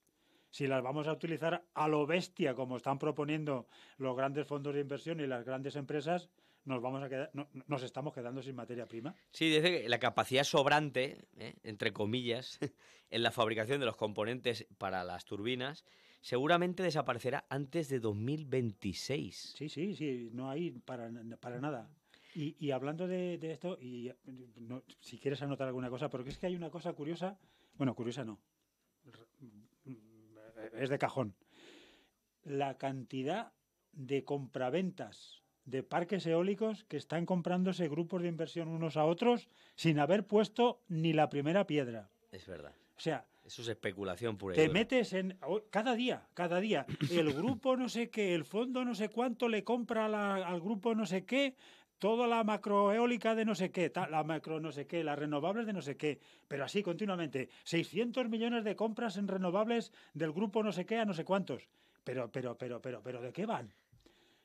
Si las vamos a utilizar a lo bestia, como están proponiendo los grandes fondos de inversión y las grandes empresas, nos vamos a quedar, nos estamos quedando sin materia prima. Sí, dice que la capacidad sobrante, ¿eh? entre comillas, en la fabricación de los componentes para las turbinas seguramente desaparecerá antes de 2026. Sí, sí, sí, no hay para, nada. Y, hablando de, esto, y si quieres anotar alguna cosa, porque es que hay una cosa curiosa, bueno, curiosa no, es de cajón, la cantidad de compraventas de parques eólicos que están comprándose grupos de inversión unos a otros sin haber puesto ni la primera piedra. Es verdad. O sea, eso es especulación pura. Te metes en. Cada día, cada día. El grupo no sé qué, el fondo no sé cuánto le compra al grupo no sé qué, toda la macroeólica de no sé qué, la macro no sé qué, las renovables de no sé qué, pero así continuamente. 600 millones de compras en renovables del grupo no sé qué a no sé cuántos. Pero, pero, pero, pero, pero, ¿de qué van?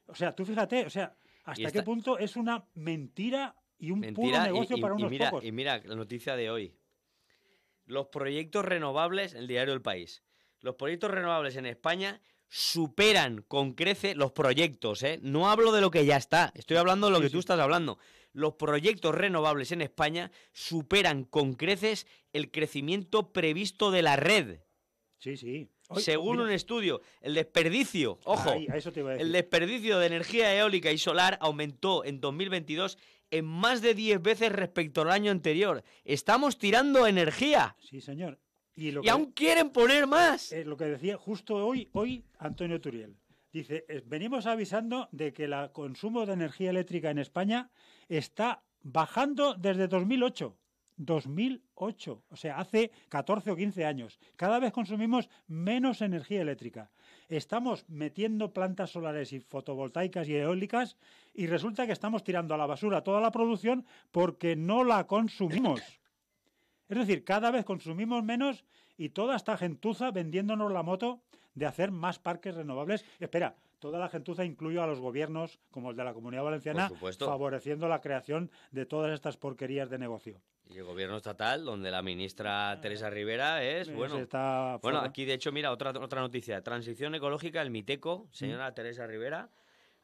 O sea, tú fíjate, o sea, ¿hasta qué punto es una mentira y un puro negocio para unos Y mira la noticia de hoy los proyectos renovables, el diario El País, los proyectos renovables en España superan con crece los proyectos, ¿eh? No hablo de lo que ya está, estoy hablando de lo que tú estás hablando. Los proyectos renovables en España superan con creces el crecimiento previsto de la red. Sí, sí. Según un estudio, el desperdicio, ojo, el desperdicio de energía eólica y solar aumentó en 2022 en más de 10 veces respecto al año anterior. Estamos tirando energía. Sí, señor. Y, aún quieren poner más. Es eh, lo que decía justo hoy, hoy Antonio Turiel. Dice, eh, venimos avisando de que el consumo de energía eléctrica en España está bajando desde 2008. 2008, o sea, hace 14 o 15 años. Cada vez consumimos menos energía eléctrica estamos metiendo plantas solares y fotovoltaicas y eólicas y resulta que estamos tirando a la basura toda la producción porque no la consumimos. Es decir, cada vez consumimos menos y toda esta gentuza vendiéndonos la moto de hacer más parques renovables. Espera, toda la gentuza incluyo a los gobiernos, como el de la Comunidad Valenciana, favoreciendo la creación de todas estas porquerías de negocio. Y el gobierno estatal, donde la ministra eh, Teresa Rivera es, eh, bueno, bueno, aquí de hecho, mira, otra, otra noticia, transición ecológica, el MITECO, mm. señora Teresa Rivera,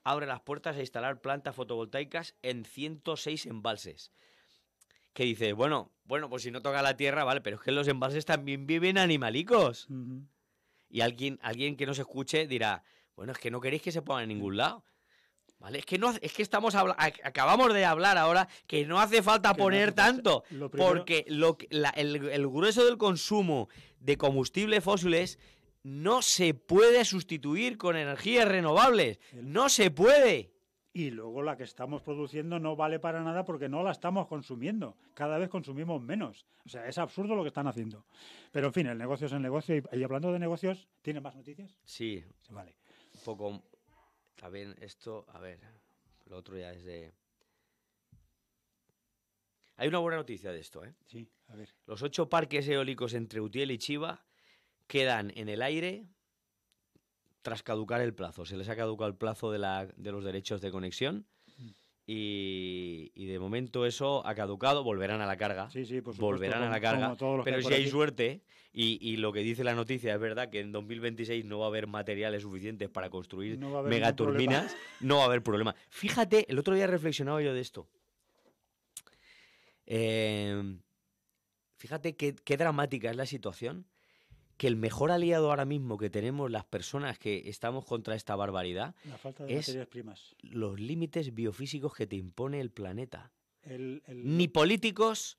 abre las puertas a instalar plantas fotovoltaicas en 106 embalses. Que dice, bueno, bueno, pues si no toca la tierra, vale, pero es que en los embalses también viven animalicos. Y alguien, alguien que nos escuche dirá, bueno, es que no queréis que se pongan en ningún lado. ¿Vale? Es que, no, es que estamos acabamos de hablar ahora que no hace falta poner tanto, porque lo, el, grueso del consumo de combustibles fósiles no se puede sustituir con energías renovables, no se puede. Y luego la que estamos produciendo no vale para nada porque no la estamos consumiendo. Cada vez consumimos menos. O sea, es absurdo lo que están haciendo. Pero en fin, el negocio es el negocio. Y, hablando de negocios, ¿tienes más noticias? Sí. Vale. Un poco a ver, esto, a ver, lo otro ya es de... Hay una buena noticia de esto, ¿eh? Sí, a ver. Los ocho parques eólicos entre Utiel y Chiva quedan en el aire tras caducar el plazo. Se les ha caducado el plazo de, la, de los derechos de conexión y, de momento eso ha caducado, volverán a la carga. Sí, sí, Volverán a la carga. Pero si hay suerte, y, lo que dice la noticia es verdad, que en 2026 no va a haber materiales suficientes para construir megaturbinas, no va a haber problema. Fíjate, el otro día he reflexionado yo de esto. Eh, fíjate qué dramática es la situación que el mejor aliado ahora mismo que tenemos las personas que estamos contra esta barbaridad es los límites biofísicos que te impone el planeta. Ni políticos,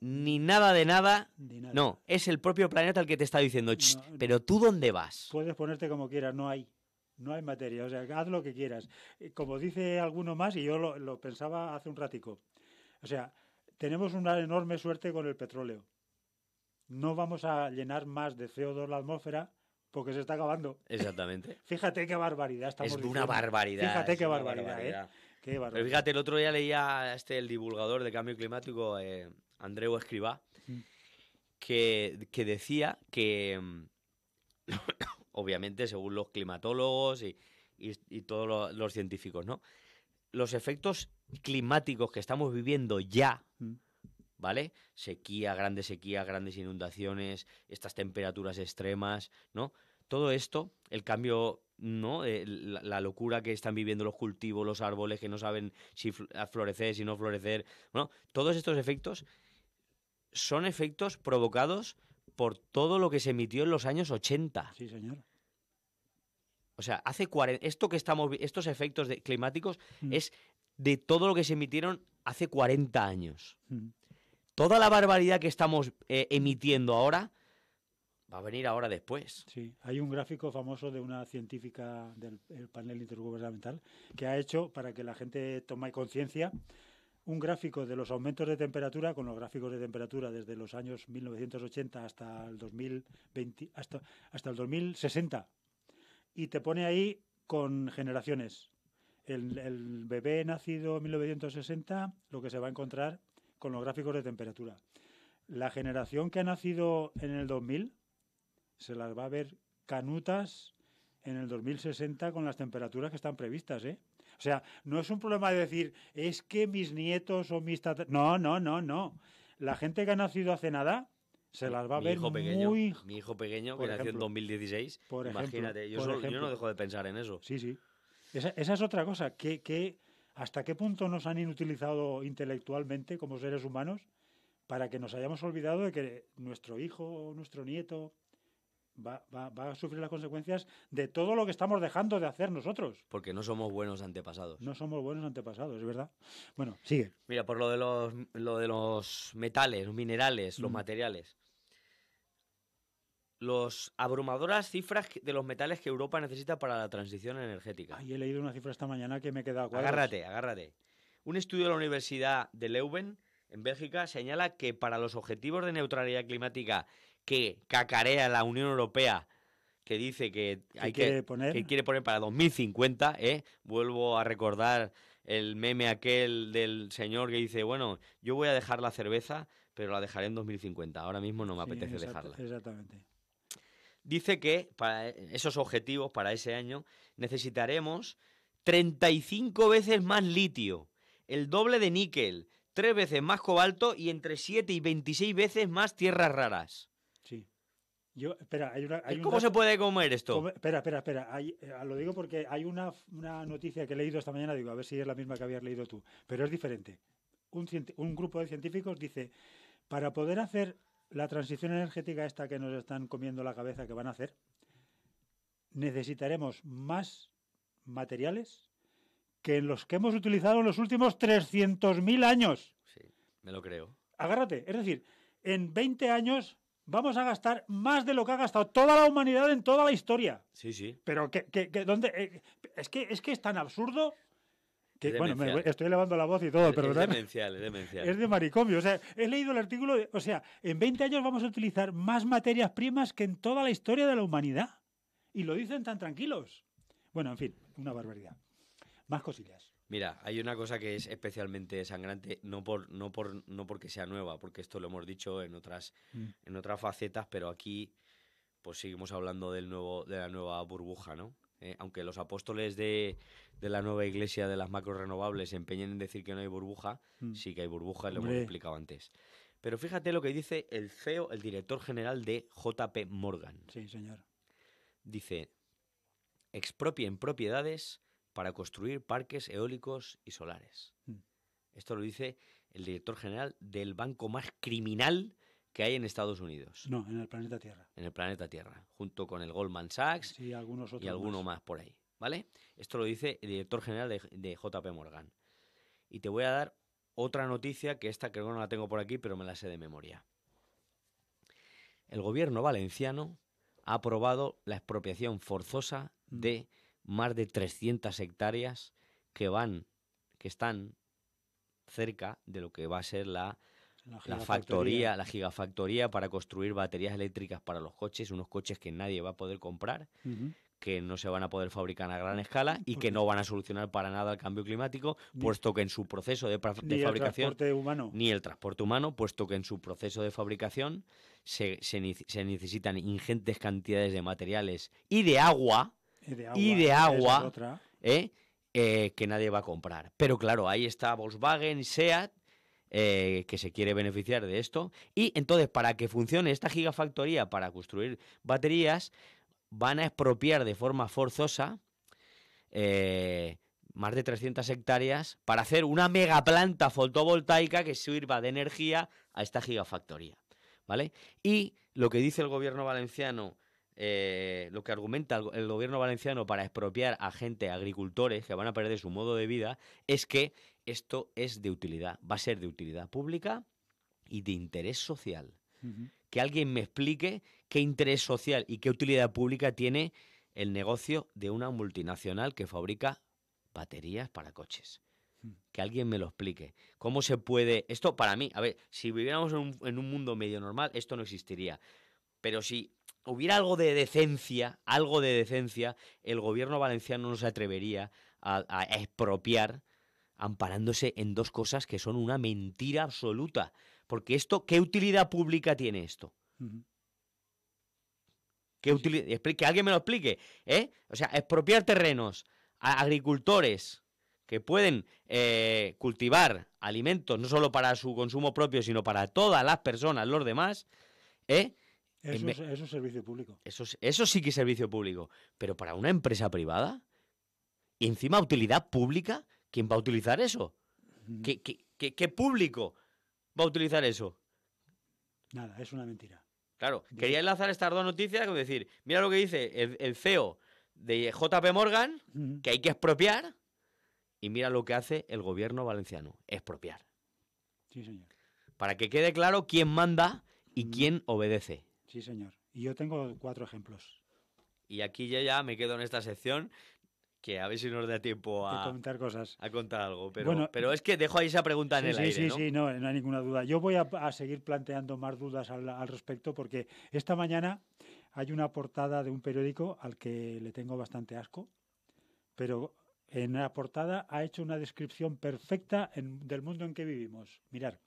ni nada de nada. No, es el propio planeta el que te está diciendo, pero tú dónde vas. Puedes ponerte como quieras, no hay. No hay materia, o sea, haz lo que quieras. Eh, como dice alguno más, y yo lo, lo pensaba hace un ratico, o sea, tenemos una enorme suerte con el petróleo no vamos a llenar más de CO2 la atmósfera porque se está acabando. Exactamente. fíjate qué barbaridad estamos Es de una barbaridad. Fíjate ¿eh? qué barbaridad, fíjate, el otro día leía este, el divulgador de cambio climático, eh, Andreu Escribá, mm. que, que decía que, obviamente, según los climatólogos y, todos los, los científicos, ¿no? Los efectos climáticos que estamos viviendo ya ¿vale? Sequía, grandes sequías, grandes inundaciones, estas temperaturas extremas, ¿no? Todo esto, el cambio, ¿no? Eh, la, locura que están viviendo los cultivos, los árboles que no saben si florecer, si no florecer, bueno, todos estos efectos son efectos provocados por todo lo que se emitió en los años 80. Sí, señor. O sea, hace 40, esto que estamos estos efectos climáticos mm. es de todo lo que se emitieron hace 40 años. Mm toda la barbaridad que estamos eh, emitiendo ahora va a venir ahora después. Sí, hay un gráfico famoso de una científica del panel intergubernamental que ha hecho para que la gente tome conciencia un gráfico de los aumentos de temperatura con los gráficos de temperatura desde los años 1980 hasta el 2020 hasta hasta el 2060 y te pone ahí con generaciones. El, el bebé nacido en 1960 lo que se va a encontrar con los gráficos de temperatura. La generación que ha nacido en el 2000 se las va a ver canutas en el 2060 con las temperaturas que están previstas, ¿eh? O sea, no es un problema de decir, es que mis nietos o mis tatuajes... No, no, no, no. La gente que ha nacido hace nada se las va a ver muy... Mi hijo pequeño, que nació en 2016, por imagínate, ejemplo, yo, no dejo de pensar en eso. Sí, sí. Esa, esa es otra cosa, que, que ¿Hasta qué punto nos han inutilizado intelectualmente como seres humanos para que nos hayamos olvidado de que nuestro hijo o nuestro nieto va, a sufrir las consecuencias de todo lo que estamos dejando de hacer nosotros? Porque no somos buenos antepasados. No somos buenos antepasados, es verdad. Bueno, sigue. Mira, por lo de los, lo de los metales, los minerales, los materiales. Los abrumadoras cifras de los metales que Europa necesita para la transición energética. Ay, he leído una cifra esta mañana que me he quedado Agárrate, agárrate. Un estudio de la Universidad de Leuven, en Bélgica, señala que para los objetivos de neutralidad climática que cacarea la Unión Europea, que dice que, hay que, poner? que quiere poner para 2050, ¿eh? vuelvo a recordar el meme aquel del señor que dice, bueno, yo voy a dejar la cerveza, pero la dejaré en 2050. Ahora mismo no me apetece dejarla. Exactamente dice que para e, esos objetivos, para ese año, necesitaremos 35 veces más litio, el doble de níquel, tres veces más cobalto y entre 7 y 26 veces más tierras raras. Sí. espera, hay una, ¿Cómo se puede comer esto? espera, espera, espera. Eh, lo digo porque hay una, noticia que he leído esta mañana, digo, a ver si es la misma que habías leído tú, pero es diferente. Un, un grupo de científicos dice, para poder hacer la transición energética esta que nos están comiendo la cabeza que van a hacer, necesitaremos más materiales que en los que hemos utilizado en los últimos 300.000 años. Sí, me lo creo. Agárrate, es decir, en 20 años vamos a gastar más de lo que ha gastado toda la humanidad en toda la historia. Sí, sí. Pero que, ¿dónde? Eh, es, que, es que es tan absurdo bueno, me, estoy elevando la voz y todo, pero... Es demencial, es demencial. Es de maricomio. O sea, he leído el artículo, o sea, en 20 años vamos a utilizar más materias primas que en toda la historia de la humanidad. Y lo dicen tan tranquilos. Bueno, en fin, una barbaridad. Más cosillas. Mira, hay una cosa que es especialmente sangrante, no por, no por, no porque sea nueva, porque esto lo hemos dicho en otras, mm. en otras facetas, pero aquí pues seguimos hablando del nuevo, de la nueva burbuja, ¿no? Eh, aunque los apóstoles de, la nueva iglesia de las macro renovables se empeñen en decir que no hay burbuja, mm. sí que hay burbuja, lo hemos explicado antes. Pero fíjate lo que dice el CEO, el director general de JP Morgan. Sí, señor. Dice, expropien propiedades para construir parques eólicos y solares. Mm. Esto lo dice el director general del banco más criminal que hay en Estados Unidos. No, en el planeta Tierra. En el planeta Tierra, junto con el Goldman Sachs y algunos y alguno más. por ahí. ¿Vale? Esto lo dice el director general de, JP Morgan. Y te voy a dar otra noticia que esta creo que no la tengo por aquí, pero me la sé de memoria. El gobierno valenciano ha aprobado la expropiación forzosa mm. de más de 300 hectáreas que van, que están cerca de lo que va a ser la la, factoría, la gigafactoría para construir baterías eléctricas para los coches, unos coches que nadie va a poder comprar, que no se van a poder fabricar a gran escala y que no van a solucionar para nada el cambio climático, puesto que en su proceso de, ni fabricación el transporte humano. ni el transporte humano, puesto que en su proceso de fabricación se, necesitan ingentes cantidades de materiales y de agua y de agua, ¿eh? Eh, que nadie va a comprar. Pero claro, ahí está Volkswagen, Seat eh, que se quiere beneficiar de esto. Y entonces, para que funcione esta gigafactoría para construir baterías, van a expropiar de forma forzosa eh, más de 300 hectáreas para hacer una mega planta fotovoltaica que sirva de energía a esta gigafactoría. ¿Vale? Y lo que dice el gobierno valenciano eh, lo que argumenta el gobierno valenciano para expropiar a gente, agricultores que van a perder su modo de vida, es que esto es de utilidad, va a ser de utilidad pública y de interés social. Que alguien me explique qué interés social y qué utilidad pública tiene el negocio de una multinacional que fabrica baterías para coches. Hmm. Que alguien me lo explique. ¿Cómo se puede.? Esto para mí, a ver, si viviéramos en un mundo medio normal, esto no existiría. Pero si hubiera algo de decencia, algo de decencia, el gobierno valenciano no se atrevería a, expropiar amparándose en dos cosas que son una mentira absoluta. Porque esto, ¿qué utilidad pública tiene esto? ¿Qué Que alguien me lo explique. ¿eh? O sea, expropiar terrenos a agricultores que pueden eh, cultivar alimentos no solo para su consumo propio, sino para todas las personas, los demás, ¿eh? Eso, es, servicio público. Eso, sí que es servicio público. Pero para una empresa privada, encima utilidad pública, ¿quién va a utilizar eso? ¿Qué, público va a utilizar eso? Nada, es una mentira. Claro, quería enlazar estas dos noticias con decir, mira lo que dice el, CEO de JP Morgan, que hay que expropiar, y mira lo que hace el gobierno valenciano, expropiar. Sí, señor. Para que quede claro quién manda y quién obedece. Sí, señor. Y yo tengo cuatro ejemplos. Y aquí yo ya me quedo en esta sección que a ver si nos da tiempo a, contar cosas. A contar algo, pero, pero es que dejo ahí esa pregunta en el sí, Sí, ¿no? sí, no, no hay ninguna duda. Yo voy a, seguir planteando más dudas al, respecto porque esta mañana hay una portada de un periódico al que le tengo bastante asco, pero en la portada ha hecho una descripción perfecta del mundo en que vivimos. Mirar,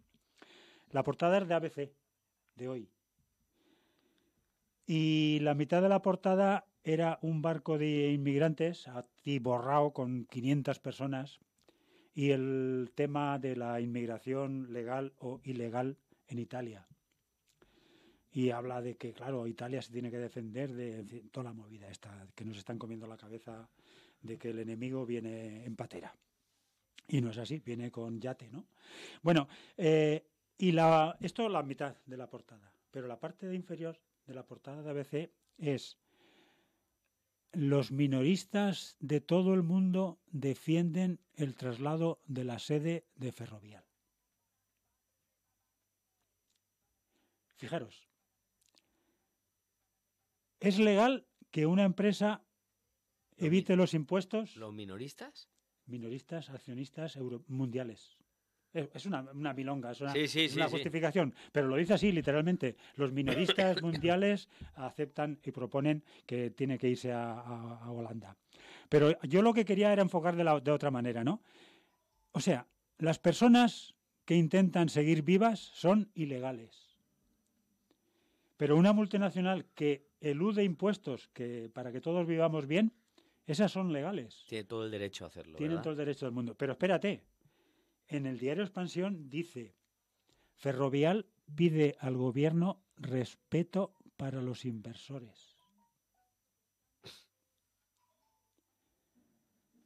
la portada es de ABC, de hoy. Y la mitad de la portada era un barco de inmigrantes, atiborrado con 500 personas, y el tema de la inmigración legal o ilegal en Italia. Y habla de que, claro, Italia se tiene que defender de toda la movida esta, que nos están comiendo la cabeza de que el enemigo viene en patera. Y no es así, viene con yate, ¿no? Bueno, eh, y la, esto la mitad de la portada, pero la parte de inferior de la portada de ABC es los minoristas de todo el mundo defienden el traslado de la sede de Ferrovial. Fijaros, ¿es legal que una empresa evite los impuestos? ¿Los minoristas? Minoristas, accionistas mundiales. Es una, milonga, es una, justificación, pero lo dice así literalmente. Los minoristas mundiales aceptan y proponen que tiene que irse a, Holanda. Pero yo lo que quería era enfocar de, otra manera, ¿no? O sea, las personas que intentan seguir vivas son ilegales. Pero una multinacional que elude impuestos que, para que todos vivamos bien, esas son legales. Tiene todo el derecho a hacerlo. Tienen todo el derecho del mundo. Pero espérate, en el diario Expansión dice, Ferrovial pide al gobierno respeto para los inversores.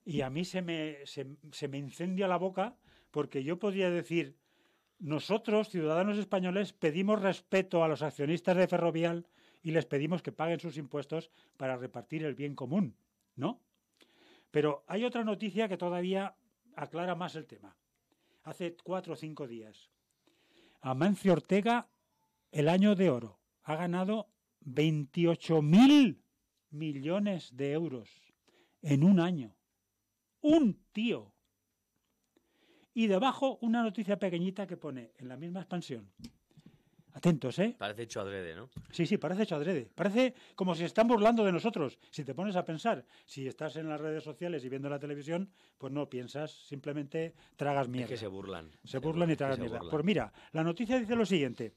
Y a mí se me, se, me incendia la boca porque yo podría decir, nosotros, ciudadanos españoles, pedimos respeto a los accionistas de Ferrovial y les pedimos que paguen sus impuestos para repartir el bien común, ¿no? Pero hay otra noticia que todavía aclara más el tema hace cuatro o cinco días. Amancio Ortega, el año de oro, ha ganado 28 mil millones de euros en un año. Un tío. Y debajo una noticia pequeñita que pone en la misma expansión. Atentos, ¿eh? Parece hecho adrede, ¿no? Sí, sí, parece hecho adrede. Parece como si están burlando de nosotros. Si te pones a pensar, si estás en las redes sociales y viendo la televisión, pues no piensas, simplemente tragas mierda. que se burlan. Se, burlan, y tragas mierda. Pues mira, la noticia dice lo siguiente.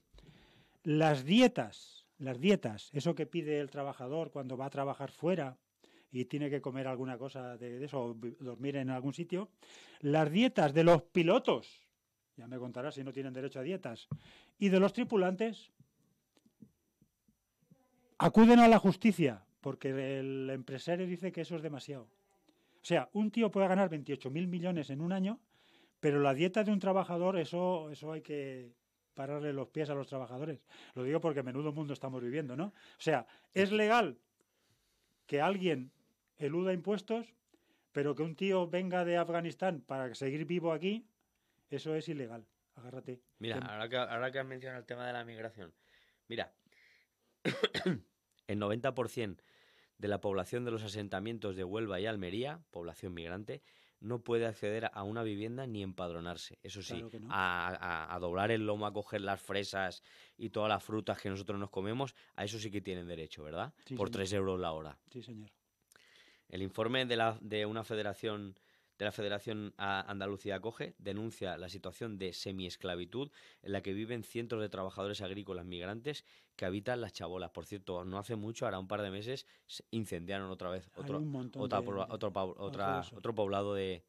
Las dietas, las dietas, eso que pide el trabajador cuando va a trabajar fuera y tiene que comer alguna cosa de eso o dormir en algún sitio, las dietas de los pilotos ya me contarás si no tienen derecho a dietas. Y de los tripulantes, acuden a la justicia, porque el empresario dice que eso es demasiado. O sea, un tío puede ganar 28.000 millones en un año, pero la dieta de un trabajador, eso, eso hay que pararle los pies a los trabajadores. Lo digo porque menudo mundo estamos viviendo, ¿no? O sea, es legal que alguien eluda impuestos, pero que un tío venga de Afganistán para seguir vivo aquí, eso es ilegal. Agárrate. Mira, ahora, que, ahora has mencionado el tema de la migración. Mira, el 90% de la población de los asentamientos de Huelva y Almería, población migrante, no puede acceder a una vivienda ni empadronarse. Eso sí, a, doblar el lomo, a coger las fresas y todas las frutas que nosotros nos comemos, a eso sí que tienen derecho, ¿verdad? Por tres euros la hora. Sí, señor. El informe de, la, de una federación de la Federación Andalucía Acoge denuncia la situación de semiesclavitud en la que viven cientos de trabajadores agrícolas migrantes que habitan las chabolas. Por cierto, no hace mucho, ahora un par de meses, incendiaron otra vez otro, otro, otro, poblado de,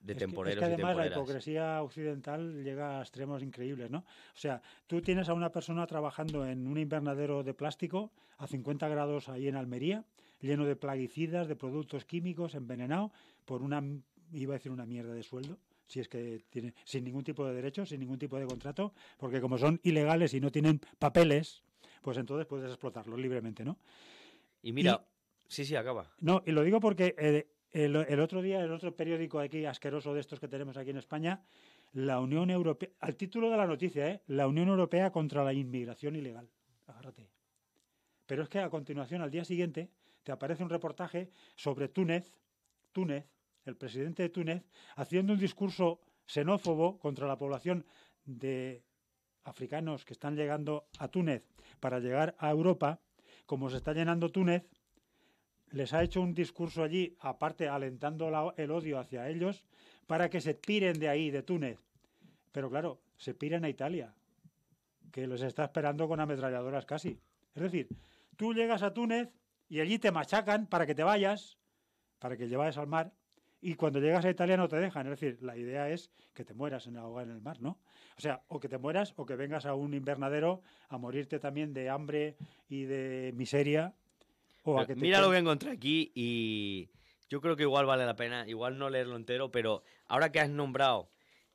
de temporeros. Que, además la hipocresía occidental llega a extremos increíbles, ¿no? O sea, tú tienes a una persona trabajando en un invernadero de plástico a 50 grados ahí en Almería, lleno de plaguicidas, de productos químicos, envenenado por una iba a decir una mierda de sueldo, si es que tiene, sin ningún tipo de derecho, sin ningún tipo de contrato, porque como son ilegales y no tienen papeles, pues entonces puedes explotarlos libremente, ¿no? Y mira, sí, sí, acaba. No, y lo digo porque eh, el, otro día, el otro periódico aquí asqueroso de estos que tenemos aquí en España, la Unión Europea, al título de la noticia, ¿eh? la Unión Europea contra la inmigración ilegal. Agárrate. Pero es que a continuación, al día siguiente, te aparece un reportaje sobre Túnez, Túnez, el presidente de Túnez, haciendo un discurso xenófobo contra la población de africanos que están llegando a Túnez para llegar a Europa, como se está llenando Túnez, les ha hecho un discurso allí, aparte alentando el odio hacia ellos, para que se tiren de ahí, de Túnez. Pero claro, se piran a Italia, que los está esperando con ametralladoras casi. Es decir, tú llegas a Túnez y allí te machacan para que te vayas, para que llevades al mar, y cuando llegas a Italia no te dejan. Es decir, la idea es que te mueras en ahogar en el mar, ¿no? O sea, o que te mueras o que vengas a un invernadero a morirte también de hambre y de miseria. mira lo que encontré aquí y yo creo que igual vale la pena, igual no leerlo entero, pero ahora que has nombrado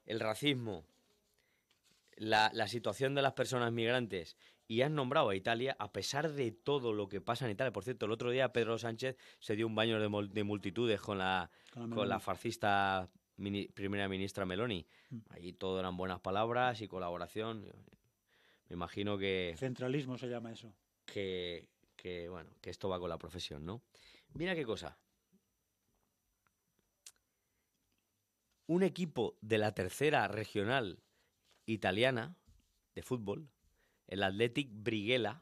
el racismo, la, la situación de las personas migrantes y han nombrado a Italia, a pesar de todo lo que pasa en Italia. Por cierto, el otro día Pedro Sánchez se dio un baño de, multitudes con la, con la, farcista primera ministra Meloni. Mm. Ahí todo eran buenas palabras y colaboración. Me imagino que... Centralismo se llama eso. Que, que, bueno, que esto va con la profesión, ¿no? Mira qué cosa. Un equipo de la tercera regional italiana de fútbol el Athletic Briguela.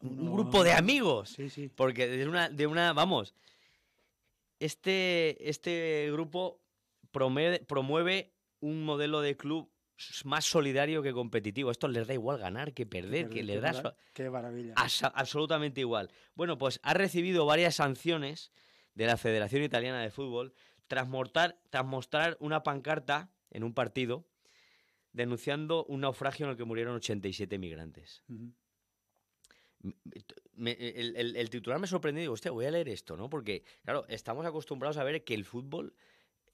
Un, grupo de amigos. Sí, sí. Porque de una, de una vamos, este, este grupo promueve, un modelo de club más solidario que competitivo. Esto les da igual ganar que perder, que, qué maravilla. absolutamente igual. Bueno, pues ha recibido varias sanciones de la Federación Italiana de Fútbol tras mostrar una pancarta en un partido denunciando un naufragio en el que murieron 87 migrantes. el, titular me sorprendió y digo, hostia, voy a leer esto, ¿no? Porque, claro, estamos acostumbrados a ver que el fútbol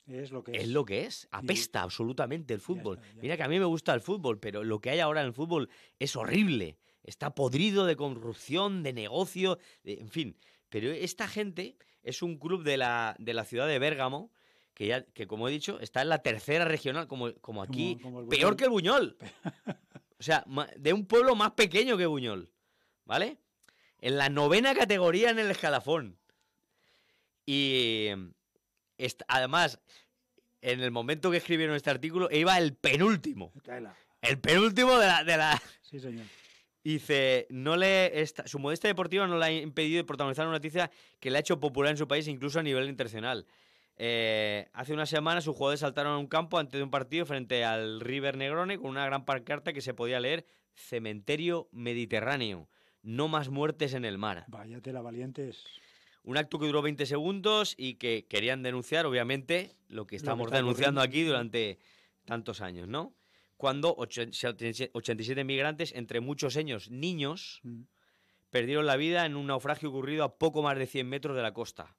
es lo que es. Apesta absolutamente el fútbol. Mira que a mí me gusta el fútbol, pero lo que hay ahora en el fútbol es horrible. Está podrido de corrupción, de negocio, en fin. Pero esta gente es un club de la, de la ciudad de Bérgamo que ya, que como he dicho, está en la tercera regional, como, aquí, peor que el Buñol. O sea, de un pueblo más pequeño que Buñol, ¿vale? En la novena categoría en el escalafón. Y además, en el momento que escribieron este artículo, iba el penúltimo. El penúltimo de la, de la... Sí, señor. Dice, no le su modesta deportiva no le ha impedido de protagonizar una noticia que le ha hecho popular en su país, incluso a nivel internacional. Eh, hace unas semanas sus jugadores saltaron a un campo antes de un partido frente al River Negrone con una gran pancarta que se podía leer Cementerio Mediterráneo, no más muertes en el mar. Vaya tela valientes. Un acto que duró 20 segundos y que querían denunciar, obviamente, lo que estamos denunciando aquí durante tantos años, ¿no? Cuando 87 migrantes, entre muchos años niños, mm. perdieron la vida en un naufragio ocurrido a poco más de 100 metros de la costa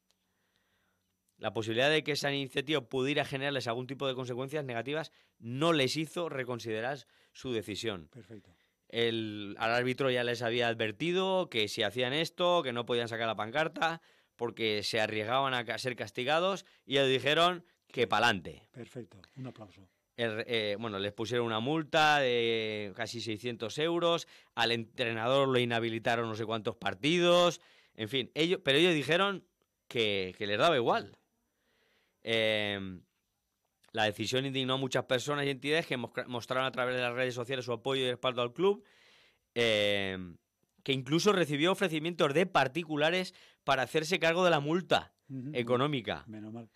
la posibilidad de que esa iniciativa pudiera generarles algún tipo de consecuencias negativas no les hizo reconsiderar su decisión. Perfecto. El, al árbitro ya les había advertido que si hacían esto, que no podían sacar la pancarta, porque se arriesgaban a ser castigados, y ellos dijeron que pa'lante. Perfecto, un aplauso. Eh, bueno, les pusieron una multa de casi 600 euros, al entrenador lo inhabilitaron no sé cuántos partidos, en fin, ellos, pero ellos dijeron que les daba igual. Em, la decisión indignó a muchas personas y entidades que mostraron a través de las redes sociales su apoyo y respaldo al club, em, que incluso recibió ofrecimientos de particulares para hacerse cargo de la multa económica. Menos mal.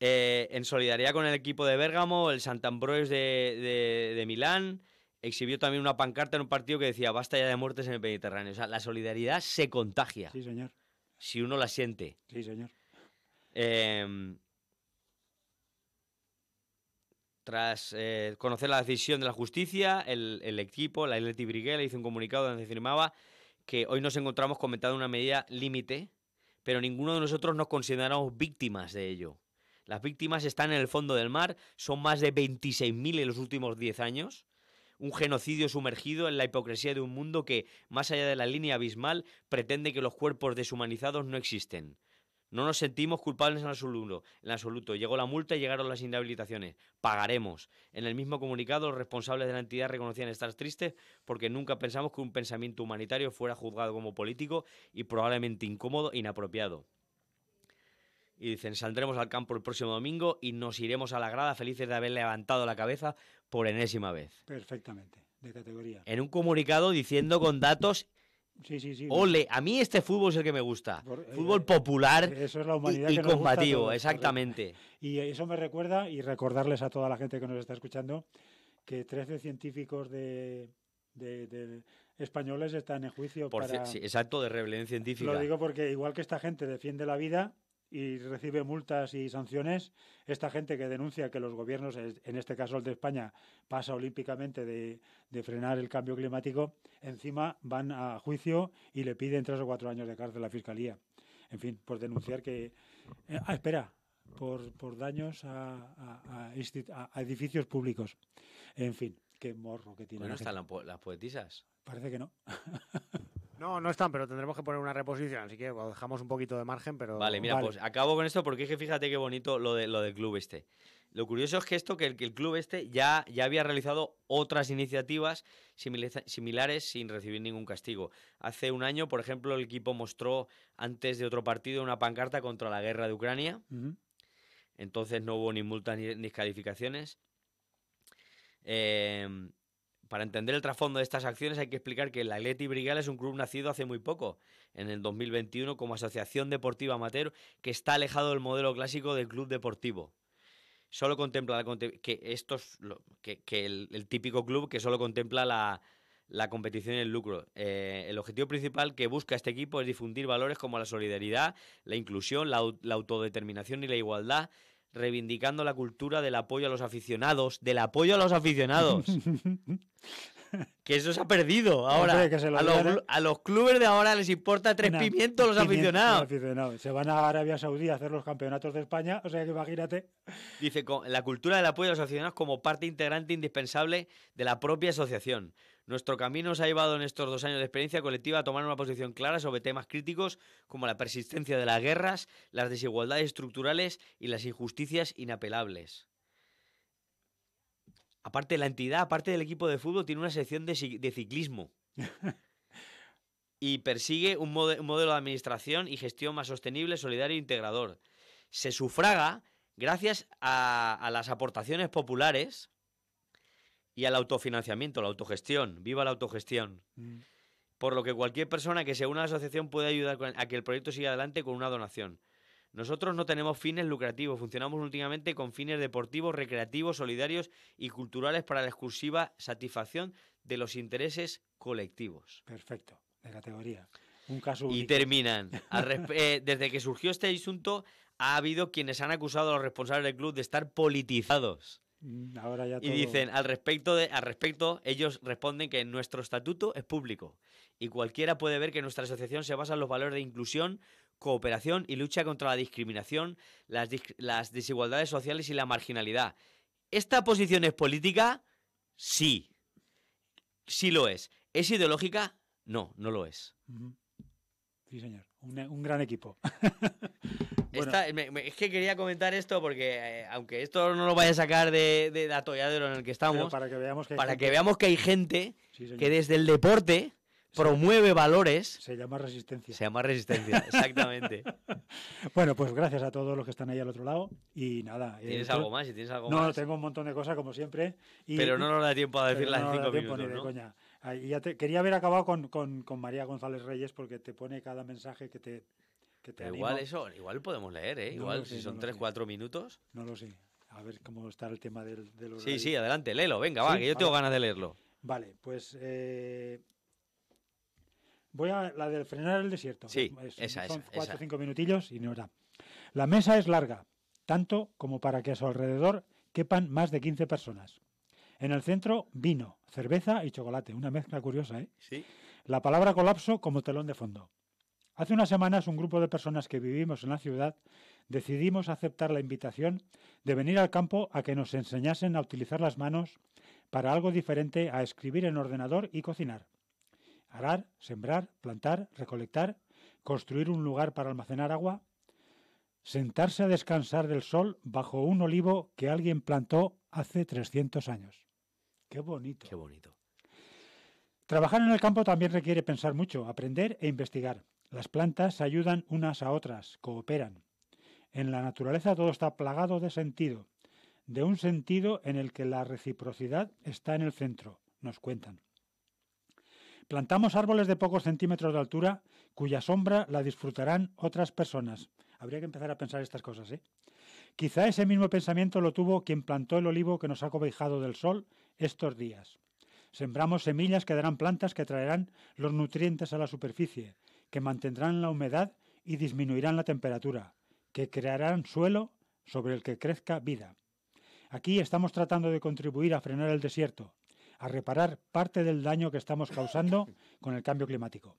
Eh, en solidaridad con el equipo de Bérgamo, el Santambroes de, de, Milán exhibió también una pancarta en un partido que decía basta ya de muertes en el Mediterráneo. O sea, la solidaridad se contagia. Sí, señor. Si uno la siente. Sí, señor. Em, tras eh, conocer la decisión de la justicia, el, equipo, la Leti Briguel hizo un comunicado donde afirmaba que hoy nos encontramos comentando una medida límite, pero ninguno de nosotros nos consideramos víctimas de ello. Las víctimas están en el fondo del mar, son más de 26.000 en los últimos 10 años. Un genocidio sumergido en la hipocresía de un mundo que, más allá de la línea abismal, pretende que los cuerpos deshumanizados no existen. No nos sentimos culpables en absoluto, en absoluto. Llegó la multa y llegaron las inhabilitaciones. Pagaremos. En el mismo comunicado, los responsables de la entidad reconocían estar tristes porque nunca pensamos que un pensamiento humanitario fuera juzgado como político y probablemente incómodo e inapropiado. Y dicen, saldremos al campo el próximo domingo y nos iremos a la grada felices de haber levantado la cabeza por enésima vez. Perfectamente, de categoría. En un comunicado diciendo con datos Sí, sí, sí. Ole, a mí este fútbol es el que me gusta. Eh, fútbol popular eh, eso es la humanidad y, combativo, exactamente. Y eso me recuerda, y recordarles a toda la gente que nos está escuchando, que 13 científicos de, españoles están en juicio. Por exacto, de rebelión científica. Lo digo porque igual que esta gente defiende la vida, y recibe multas y sanciones, esta gente que denuncia que los gobiernos, en este caso el de España, pasa olímpicamente de, frenar el cambio climático, encima van a juicio y le piden tres o cuatro años de cárcel a la Fiscalía. En fin, por pues denunciar que... Eh, ah, espera, por, daños a, edificios públicos. En fin, qué morro que tiene. Bueno, están las poetisas. Parece que no. No, no están, pero tendremos que poner una reposición, así que dejamos un poquito de margen, pero... Vale, mira, pues acabo con esto porque es que fíjate qué bonito lo, de, lo del club este. Lo curioso es que esto, que el, club este ya, ya había realizado otras iniciativas similares sin recibir ningún castigo. Hace un año, por ejemplo, el equipo mostró antes de otro partido una pancarta contra la guerra de Ucrania. Entonces no hubo ni multas ni, ni calificaciones. Eh, para entender el trasfondo de estas acciones hay que explicar que el Atleti Brigal es un club nacido hace muy poco, en el 2021 como asociación deportiva amateur que está alejado del modelo clásico del club deportivo. Solo contempla que que el, típico club que solo contempla la, competición y el lucro. Eh, el objetivo principal que busca este equipo es difundir valores como la solidaridad, la inclusión, la autodeterminación y la igualdad reivindicando la cultura del apoyo a los aficionados, del apoyo a los aficionados. que eso se ha perdido ahora. ¿eh? a, los, clubes de ahora les importa tres pimientos los aficionados. Se van a Arabia Saudí a hacer los campeonatos de España, o sea que imagínate. Dice, la cultura del apoyo a los aficionados como parte integrante indispensable de la propia asociación. Nuestro camino nos ha llevado en estos dos años de experiencia colectiva a tomar una posición clara sobre temas críticos como la persistencia de las guerras, las desigualdades estructurales y las injusticias inapelables. Aparte de la entidad, aparte del equipo de fútbol, tiene una sección de, ciclismo. y persigue un, modelo de administración y gestión más sostenible, solidario e integrador. Se sufraga gracias a, las aportaciones populares y al autofinanciamiento, la autogestión. Viva la autogestión. Mm. Por lo que cualquier persona que se una a la asociación puede ayudar a que el proyecto siga adelante con una donación. Nosotros no tenemos fines lucrativos, funcionamos últimamente con fines deportivos, recreativos, solidarios y culturales para la exclusiva satisfacción de los intereses colectivos. Perfecto, de categoría. Un caso único. Y terminan. Eh, desde que surgió este asunto, ha habido quienes han acusado a los responsables del club de estar politizados. Mm, y dicen, al respecto, al respecto, ellos responden que nuestro estatuto es público y cualquiera puede ver que nuestra asociación se basa en los valores de inclusión, cooperación y lucha contra la discriminación, las, desigualdades sociales y la marginalidad. ¿Esta posición es política? Sí. Sí lo es. ¿Es ideológica? No, no lo es. Sí, señor un gran equipo. es que quería comentar esto porque, eh, aunque esto no lo vaya a sacar de, de, de lo en el que estamos, para que veamos que hay para gente, que, veamos que, hay gente que desde el deporte promueve valores. Se llama resistencia. Se llama resistencia, exactamente. bueno, pues gracias a todos los que están ahí al otro lado. Y nada. Eh, ¿Tienes algo más? no, tengo un montón de cosas, como siempre. pero no nos da tiempo a decirlas cinco ya quería haber acabado con, María González Reyes porque te pone cada mensaje que te. igual eso, igual podemos leer, ¿eh? igual si son tres, cuatro minutos. No lo sé. A ver cómo está el tema del, Sí, sí, adelante, léelo, venga, va, que yo tengo ganas de leerlo. Vale, pues eh, voy a la del frenar el desierto. Sí, es, esa, son cuatro cinco minutillos y no La mesa es larga, tanto como para que a su alrededor quepan más de 15 personas. En el centro, vino, cerveza y chocolate. Una mezcla curiosa, ¿eh? Sí. La palabra colapso como telón de fondo. Hace unas semanas un grupo de personas que vivimos en la ciudad decidimos aceptar la invitación de venir al campo a que nos enseñasen a utilizar las manos para algo diferente a escribir en ordenador y cocinar. Arar, sembrar, plantar, recolectar, construir un lugar para almacenar agua, sentarse a descansar del sol bajo un olivo que alguien plantó hace 300 años. Qué bonito. Trabajar en el campo también requiere pensar mucho, aprender e investigar. Las plantas se ayudan unas a otras, cooperan. En la naturaleza todo está plagado de sentido, de un sentido en el que la reciprocidad está en el centro, nos cuentan. Plantamos árboles de pocos centímetros de altura cuya sombra la disfrutarán otras personas. Habría que empezar a pensar estas cosas, ¿eh? Quizá ese mismo pensamiento lo tuvo quien plantó el olivo que nos ha cobijado del sol estos días. Sembramos semillas que darán plantas que traerán los nutrientes a la superficie, que mantendrán la humedad y disminuirán la temperatura, que crearán suelo sobre el que crezca vida. Aquí estamos tratando de contribuir a frenar el desierto, a reparar parte del daño que estamos causando con el cambio climático.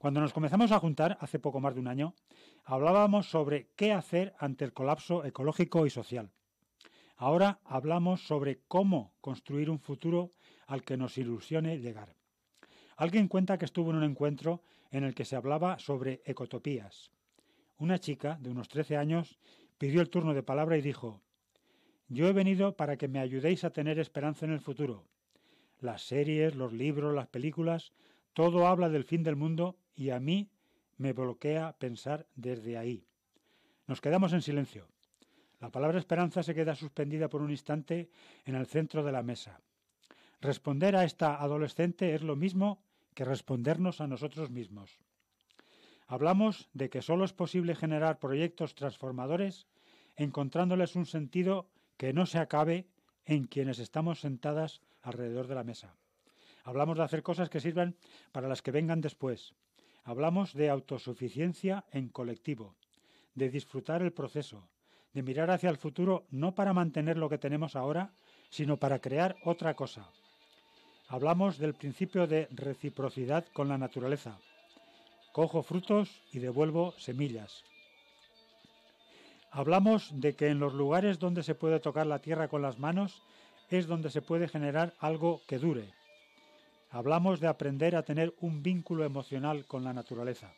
Cuando nos comenzamos a juntar, hace poco más de un año, hablábamos sobre qué hacer ante el colapso ecológico y social. Ahora hablamos sobre cómo construir un futuro al que nos ilusione llegar. Alguien cuenta que estuvo en un encuentro en el que se hablaba sobre ecotopías. Una chica de unos 13 años pidió el turno de palabra y dijo, Yo he venido para que me ayudéis a tener esperanza en el futuro. Las series, los libros, las películas, todo habla del fin del mundo y a mí me bloquea pensar desde ahí. Nos quedamos en silencio. La palabra esperanza se queda suspendida por un instante en el centro de la mesa. Responder a esta adolescente es lo mismo que respondernos a nosotros mismos. Hablamos de que solo es posible generar proyectos transformadores encontrándoles un sentido que no se acabe en quienes estamos sentadas alrededor de la mesa. Hablamos de hacer cosas que sirvan para las que vengan después, Hablamos de autosuficiencia en colectivo, de disfrutar el proceso, de mirar hacia el futuro no para mantener lo que tenemos ahora, sino para crear otra cosa. Hablamos del principio de reciprocidad con la naturaleza. Cojo frutos y devuelvo semillas. Hablamos de que en los lugares donde se puede tocar la tierra con las manos es donde se puede generar algo que dure, hablamos de aprender a tener un vínculo emocional con la naturaleza.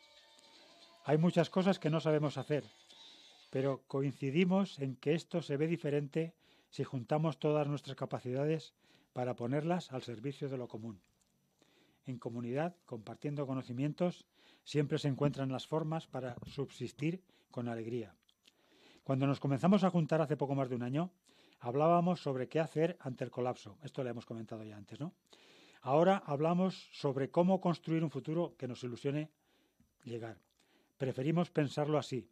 Hay muchas cosas que no sabemos hacer, pero coincidimos en que esto se ve diferente si juntamos todas nuestras capacidades para ponerlas al servicio de lo común. En comunidad, compartiendo conocimientos, siempre se encuentran las formas para subsistir con alegría. Cuando nos comenzamos a juntar hace poco más de un año, hablábamos sobre qué hacer ante el colapso. Esto lo hemos comentado ya antes, ¿no? Ahora hablamos sobre cómo construir un futuro que nos ilusione llegar. Preferimos pensarlo así,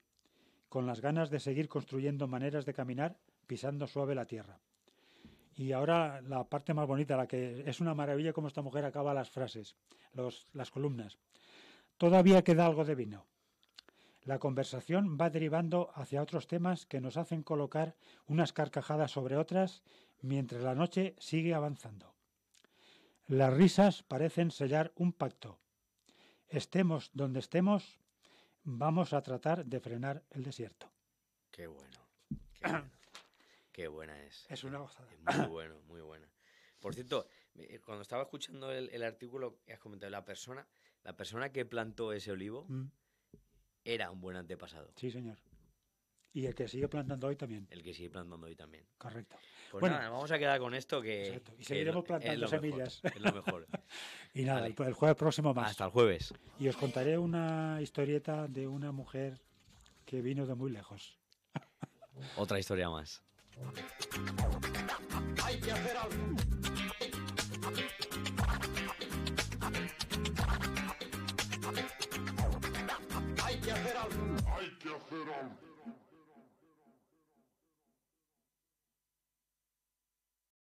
con las ganas de seguir construyendo maneras de caminar pisando suave la tierra. Y ahora la parte más bonita, la que es una maravilla como esta mujer acaba las frases, los, las columnas. Todavía queda algo de vino. La conversación va derivando hacia otros temas que nos hacen colocar unas carcajadas sobre otras mientras la noche sigue avanzando. Las risas parecen sellar un pacto. Estemos donde estemos, vamos a tratar de frenar el desierto. Qué bueno. Qué, buena es. Es una gozada. muy bueno, muy buena. Por cierto, eh, cuando estaba escuchando el, artículo que has comentado, la persona, la persona que plantó ese olivo mm. era un buen antepasado. Sí, señor. Y el que sigue plantando hoy también. El que sigue plantando hoy también. Correcto. Pues bueno, vamos a quedar con esto que. Y seguiremos plantando semillas. es lo mejor. y nada, pues el jueves próximo más. Hasta el jueves. Y os contaré una historieta de una mujer que vino de muy lejos. Otra historia más. Hay que hacer algo. Hay que hacer algo. Hay que hacer algo.